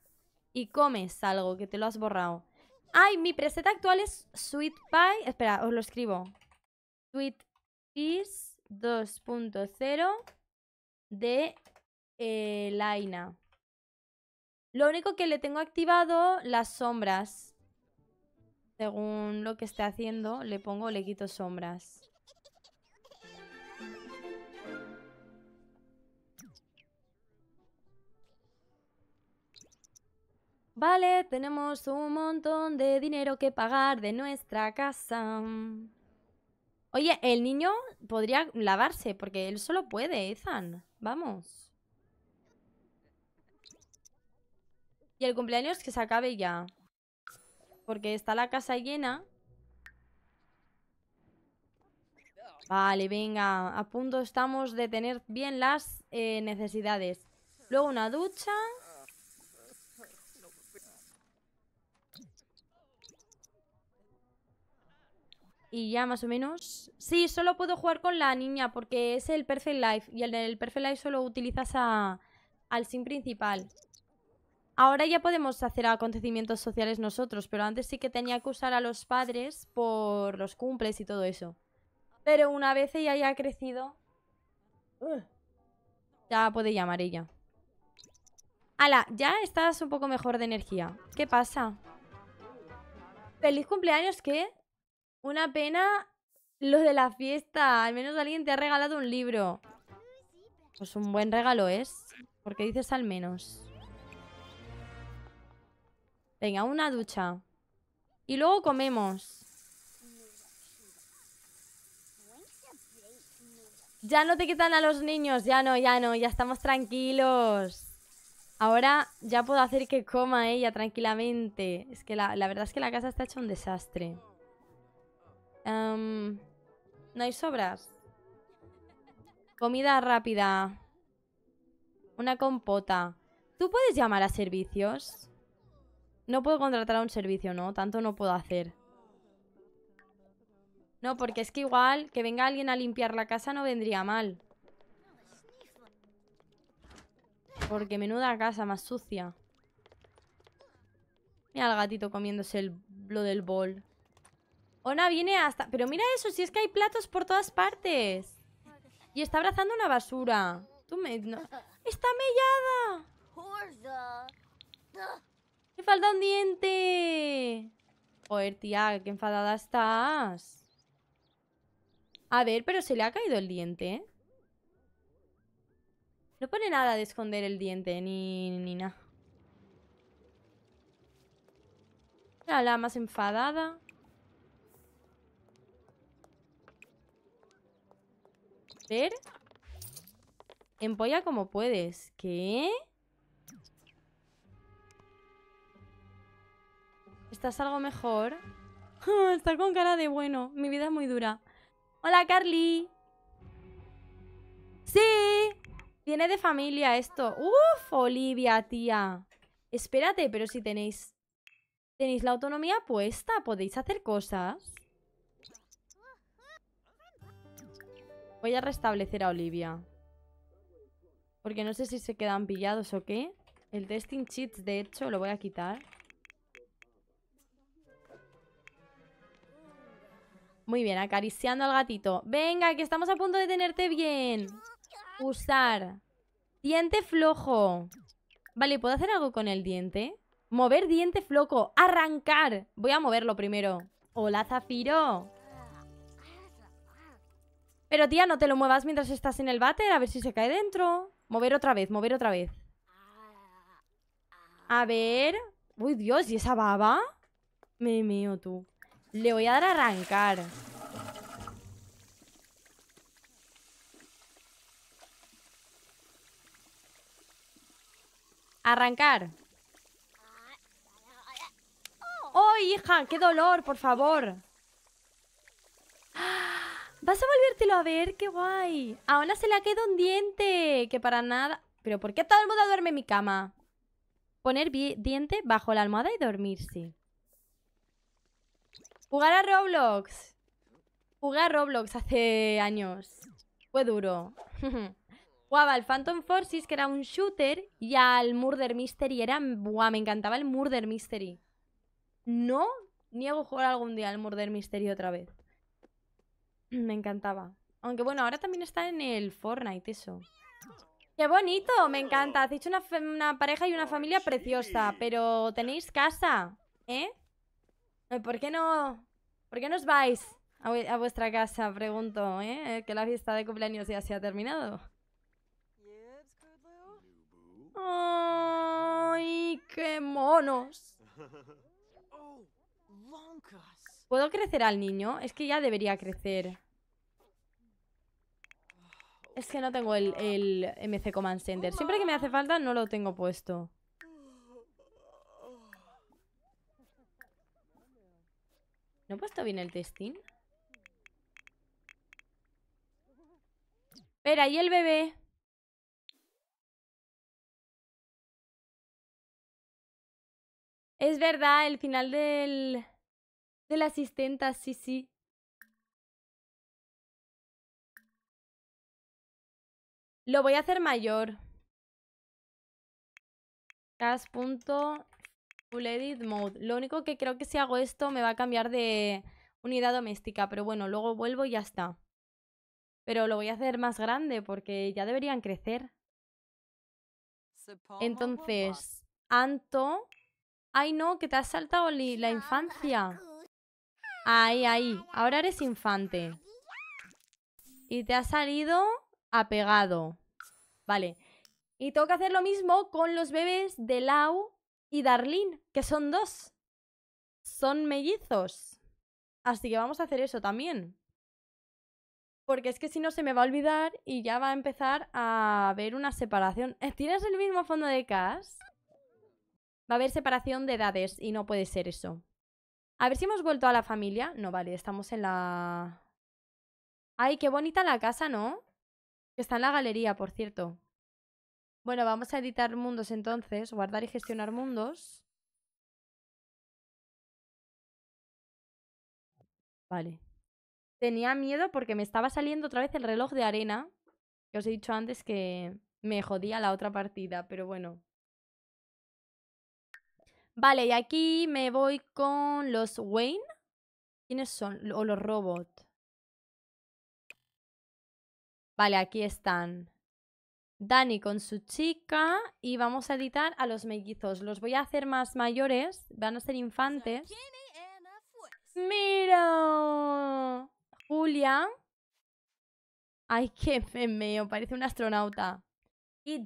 Y comes algo que te lo has borrado. Ay, mi preset actual es Sweet Pie. Espera, os lo escribo. Sweet Piece 2.0 de eh, Laina. Lo único que le tengo activado las sombras. Según lo que esté haciendo, le pongo le quito sombras. Vale, tenemos un montón de dinero que pagar de nuestra casa. Oye, el niño podría lavarse, porque él solo puede, Ethan. Vamos. Y el cumpleaños que se acabe ya. Porque está la casa llena. Vale, venga. A punto estamos de tener bien las eh, necesidades. Luego una ducha. y ya más o menos... Sí, solo puedo jugar con la niña porque es el Perfect Life y en el Perfect Life solo utilizas a, al sim principal. Ahora ya podemos hacer acontecimientos sociales nosotros, pero antes sí que tenía que usar a los padres por los cumples y todo eso. Pero una vez ella haya crecido... ya puede llamar ella. Ala, ya estás un poco mejor de energía. ¿Qué pasa? ¿Feliz cumpleaños qué? Una pena lo de la fiesta. Al menos alguien te ha regalado un libro. Pues un buen regalo es. Porque dices al menos. Venga, una ducha. Y luego comemos. Ya no te quitan a los niños, ya no, ya no, ya estamos tranquilos. Ahora ya puedo hacer que coma ella tranquilamente. Es que la, la verdad es que la casa está hecha un desastre. Em, no hay sobras. Comida rápida. Una compota. ¿Tú puedes llamar a servicios? No puedo contratar a un servicio, ¿no? Tanto no puedo hacer. No, porque es que igual que venga alguien a limpiar la casa no vendría mal. Porque menuda casa más sucia. Mira al gatito comiéndose lo del bol. Ona viene hasta... Pero mira eso, si es que hay platos por todas partes. Y está abrazando una basura. Tú me... ¡Está mellada! Le falta un diente! Joder, tía, qué enfadada estás. A ver, pero se le ha caído el diente, No pone nada de esconder el diente, ni, ni nada. La más enfadada. Ver, empolla como puedes. ¿Qué? ¿Estás algo mejor? Está con cara de bueno. Mi vida es muy dura. Hola, Carly. Sí. Viene de familia esto. Uf, Olivia, tía. Espérate, pero si tenéis... Tenéis la autonomía puesta, podéis hacer cosas. Voy a restablecer a Olivia. Porque no sé si se quedan pillados o qué. El testing cheats, de hecho, lo voy a quitar. Muy bien, acariciando al gatito. Venga, que estamos a punto de tenerte bien. Usar. Diente flojo. Vale, ¿puedo hacer algo con el diente? Mover diente flojo. Arrancar. Voy a moverlo primero. Hola, Zafiro. Pero tía, no te lo muevas mientras estás en el váter, a ver si se cae dentro. Mover otra vez, mover otra vez. A ver... Uy, Dios, ¿y esa baba? Me mío, tú. Le voy a dar a arrancar. Arrancar. ¡Oh, hija! ¡Qué dolor, por favor! ¡Ah! Vas a volvértelo a ver, qué guay. Ahora se le ha quedado un diente, que para nada... Pero ¿por qué todo el mundo duerme en mi cama? Poner diente bajo la almohada y dormirse. Jugar a Roblox. Jugué a Roblox hace años. Fue duro. Jugaba al Phantom Forces, que era un shooter, y al Murder Mystery. Era... Buah, me encantaba el Murder Mystery. No niego jugar algún día al Murder Mystery otra vez. Me encantaba. Aunque bueno, ahora también está en el Fortnite eso. ¡Qué bonito! Me encanta. Hacéis una, una pareja y una familia preciosa, pero tenéis casa, ¿eh? ¿Por qué no, por qué no os vais a, vuestra casa? Pregunto, ¿eh? ¿eh? Que la fiesta de cumpleaños ya se ha terminado. ¡Ay, qué monos! Oh, ¿Puedo crecer al niño? Es que ya debería crecer. Es que no tengo el, el MC Command Center. Siempre que me hace falta no lo tengo puesto. ¿No he puesto bien el testing? Espera, ¿y el bebé? Es verdad, el final del la asistenta sí, sí Lo voy a hacer mayor. Full edit mode. Lo único que creo que si hago esto me va a cambiar de unidad doméstica. Pero bueno, luego vuelvo y ya está. Pero lo voy a hacer más grande porque ya deberían crecer. Entonces, Anto... Ay no, que te has saltado la infancia. Ahí, ahí. Ahora eres infante. Y te ha salido apegado. Vale. Y tengo que hacer lo mismo con los bebés de Lau y Darlene, que son dos. Son mellizos. Así que vamos a hacer eso también. Porque es que si no se me va a olvidar y ya va a empezar a haber una separación. Eh, ¿Tienes el mismo fondo de CAS? Va a haber separación de edades y no puede ser eso. A ver si hemos vuelto a la familia. No, vale, estamos en la... Ay, qué bonita la casa, ¿no? Que está en la galería, por cierto. Bueno, vamos a editar mundos entonces. Guardar y gestionar mundos. Vale. Tenía miedo porque me estaba saliendo otra vez el reloj de arena. Que os he dicho antes que me jodía la otra partida, pero bueno. Vale, y aquí me voy con los Wayne. ¿Quiénes son? O los robots. Vale, aquí están. Dani con su chica y vamos a editar a los mellizos. Los voy a hacer más mayores, van a ser infantes. ¡Mira! Julia. Ay, qué femeo, parece un astronauta. Y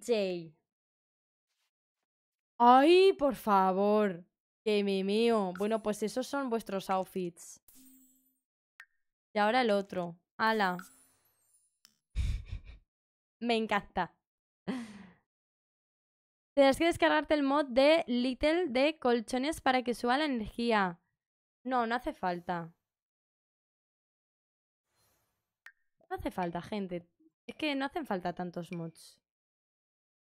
Ay, por favor. Que mío! Bueno, pues esos son vuestros outfits. Y ahora el otro. ¡Hala! me encanta. Tienes que descargarte el mod de Little de colchones para que suba la energía. No, no hace falta. No hace falta, gente. Es que no hacen falta tantos mods.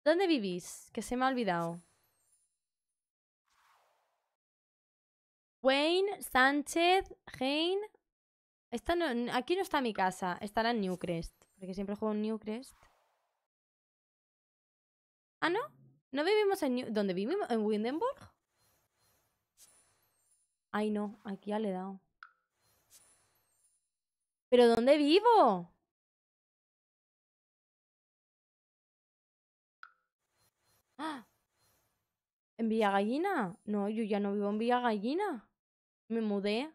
¿Dónde vivís? Que se me ha olvidado. Wayne, Sánchez, Hein. aquí no está mi casa, estará en Newcrest. Porque siempre juego en Newcrest. ¿Ah, no? ¿No vivimos en New ¿Dónde vivimos? ¿En Windenburg? Ay, no, aquí ya le he dado. ¿Pero dónde vivo? ¡Ah! ¿En Villa Gallina? No, yo ya no vivo en Villa Gallina. Me mudé.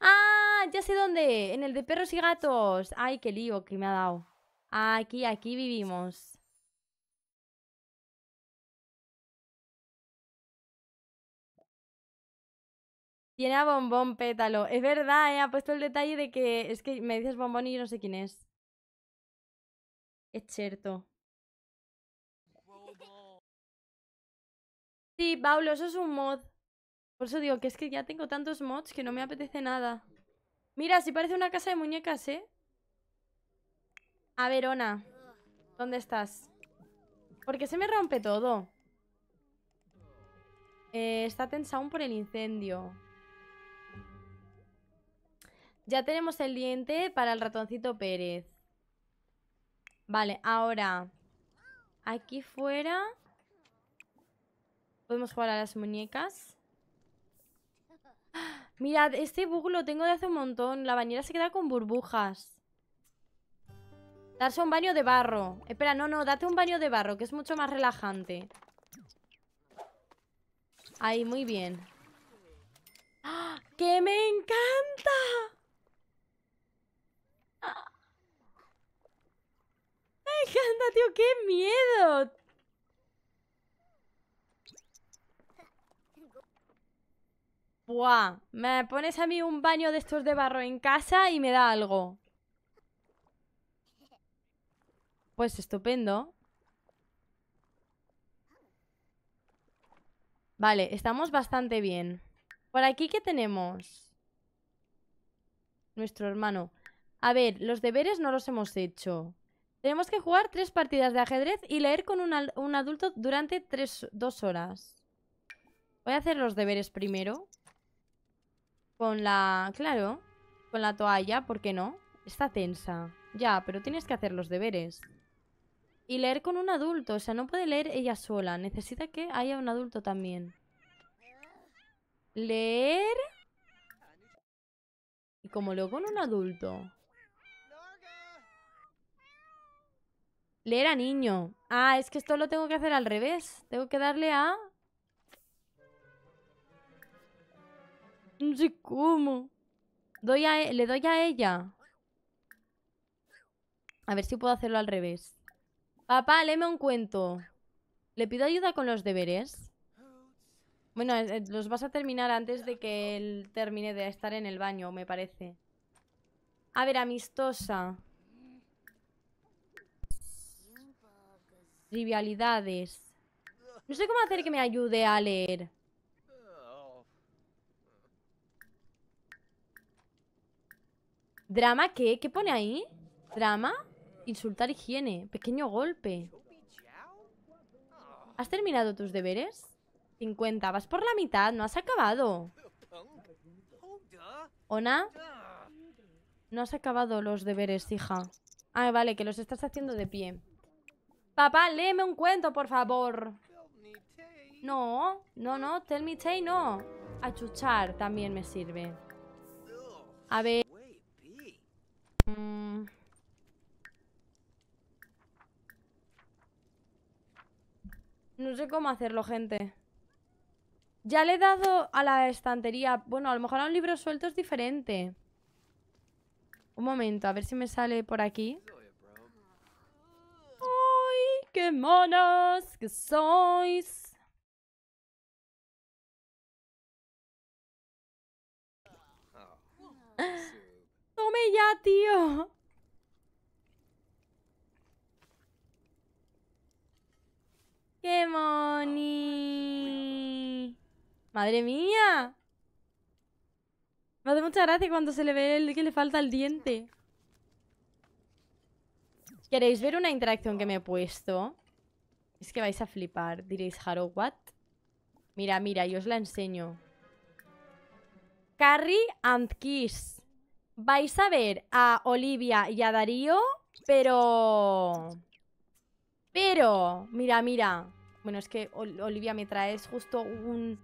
¡Ah! Ya sé dónde. En el de perros y gatos. ¡Ay, qué lío que me ha dado! Aquí, aquí vivimos. Tiene a Bombón Pétalo. Es verdad, ¿eh? ha puesto el detalle de que es que me dices Bombón y yo no sé quién es. Es cierto. Sí, Paulo, eso es un mod. Por eso digo que es que ya tengo tantos mods que no me apetece nada. Mira, si parece una casa de muñecas, ¿eh? A Verona. ¿Dónde estás? Porque se me rompe todo. Eh, está tensa aún por el incendio. Ya tenemos el diente para el ratoncito Pérez. Vale, ahora... Aquí fuera... Podemos jugar a las muñecas. Mirad, este bug lo tengo de hace un montón. La bañera se queda con burbujas. Darse un baño de barro. Espera, no, no, date un baño de barro, que es mucho más relajante. Ahí, muy bien. ¡Ah! ¡Que me encanta! Ay, ¡Ah! ¡Me encanta, tío! ¡Qué miedo! Buah, me pones a mí un baño de estos de barro en casa y me da algo. Pues estupendo. Vale, estamos bastante bien. Por aquí, ¿qué tenemos? Nuestro hermano. A ver, los deberes no los hemos hecho. Tenemos que jugar tres partidas de ajedrez y leer con un, un adulto durante tres, dos horas. Voy a hacer los deberes primero. Con la... Claro. Con la toalla, ¿por qué no? Está tensa. Ya, pero tienes que hacer los deberes. Y leer con un adulto. O sea, no puede leer ella sola. Necesita que haya un adulto también. Leer... Y como luego con un adulto... Leer a niño. Ah, es que esto lo tengo que hacer al revés. Tengo que darle a... No mm, sé cómo. Doy a, e, le doy a ella. A ver si puedo hacerlo al revés. Papá, léeme un cuento. Le pido ayuda con los deberes. Bueno, eh, eh, los vas a terminar antes de que él termine de estar en el baño, me parece. A ver, amistosa. Trivialidades. No sé cómo hacer que me ayude a leer. ¿Drama qué? ¿Qué pone ahí? ¿Drama? Insultar higiene. Pequeño golpe. ¿Has terminado tus deberes? 50. Vas por la mitad. No has acabado. ¿Ona? No has acabado los deberes, hija. Ah, vale, que los estás haciendo de pie. Papá, léeme un cuento, por favor. No, no, no. Tell me Tay no. Achuchar también me sirve. A ver... No sé cómo hacerlo, gente. Ya le he dado a la estantería. Bueno, a lo mejor a un libro suelto es diferente. Un momento, a ver si me sale por aquí. ¡Ay, qué monos que sois! Ah, Tome ya, tío. ¡Madre mía! Me hace mucha gracia cuando se le ve el que le falta el diente. ¿Queréis ver una interacción que me he puesto? Es que vais a flipar. Diréis, Haro, ¿what? Mira, mira, yo os la enseño. Carrie and Kiss. Vais a ver a Olivia y a Darío, pero... Pero, mira, mira. Bueno, es que Olivia me traes justo un...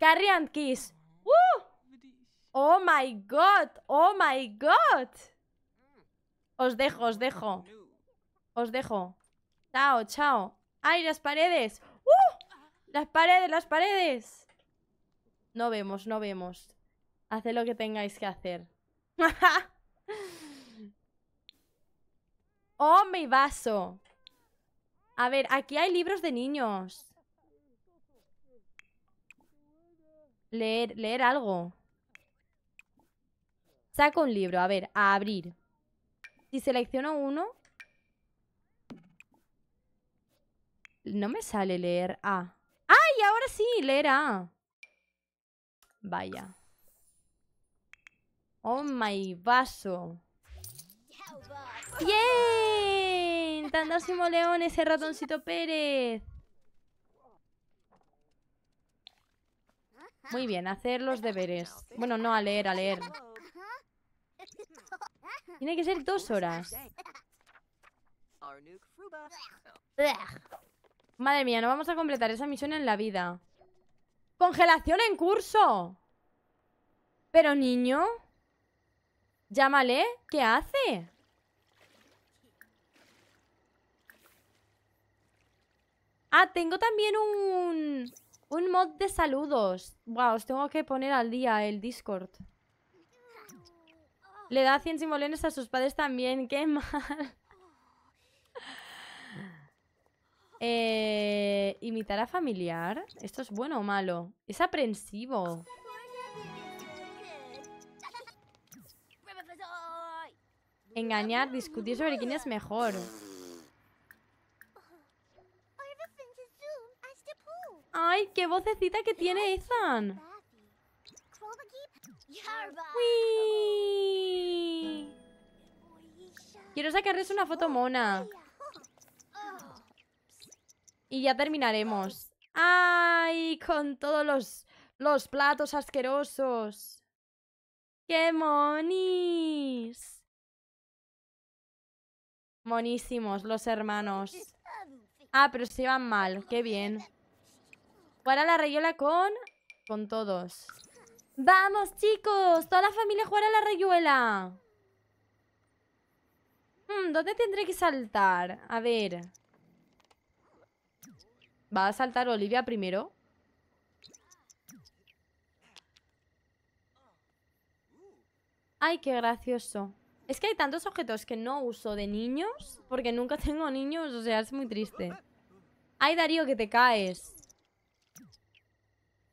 ¡Carry and Kiss. ¡Uh! Oh my god, oh my god. Os dejo, os dejo. Os dejo. Chao, chao. ¡Ay, las paredes! ¡Uh! Las paredes, las paredes. No vemos, no vemos. Haced lo que tengáis que hacer. oh, mi vaso. A ver, aquí hay libros de niños. Leer, leer algo. Saco un libro, a ver, a abrir. Si selecciono uno... No me sale leer A. ¡Ay, ahora sí! Leer A. Vaya. Oh my vaso. ¡Yay! intentando león ese ratoncito Pérez. Muy bien, hacer los deberes. Bueno, no, a leer, a leer. Tiene que ser dos horas. Madre mía, no vamos a completar esa misión en la vida. ¡Congelación en curso! Pero niño... Llámale, ¿qué hace? Ah, tengo también un, mod de saludos. Wow, os tengo que poner al día el Discord. Le da 100 simbolones a sus padres también. Qué mal. Eh, ¿Imitar a familiar? ¿Esto es bueno o malo? Es aprensivo. Engañar, discutir sobre quién es mejor. ¡Ay, qué vocecita que tiene Ethan! Quiero sacarles una foto mona. Y ya terminaremos. ¡Ay! Con todos los, los platos asquerosos. ¡Qué monis! Monísimos los hermanos. Ah, pero se iban mal. Qué bien a la rayuela con... Con todos. ¡Vamos, chicos! ¡Toda la familia a la rayuela! Hmm, ¿Dónde tendré que saltar? A ver... ¿Va a saltar Olivia primero? ¡Ay, qué gracioso! Es que hay tantos objetos que no uso de niños Porque nunca tengo niños, o sea, es muy triste ¡Ay, Darío, que te caes!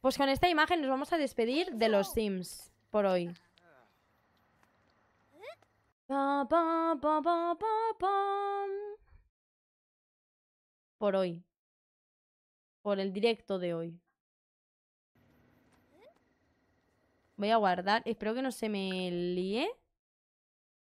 Pues con esta imagen nos vamos a despedir de los Sims por hoy. Por hoy. Por el directo de hoy. Voy a guardar. Espero que no se me líe.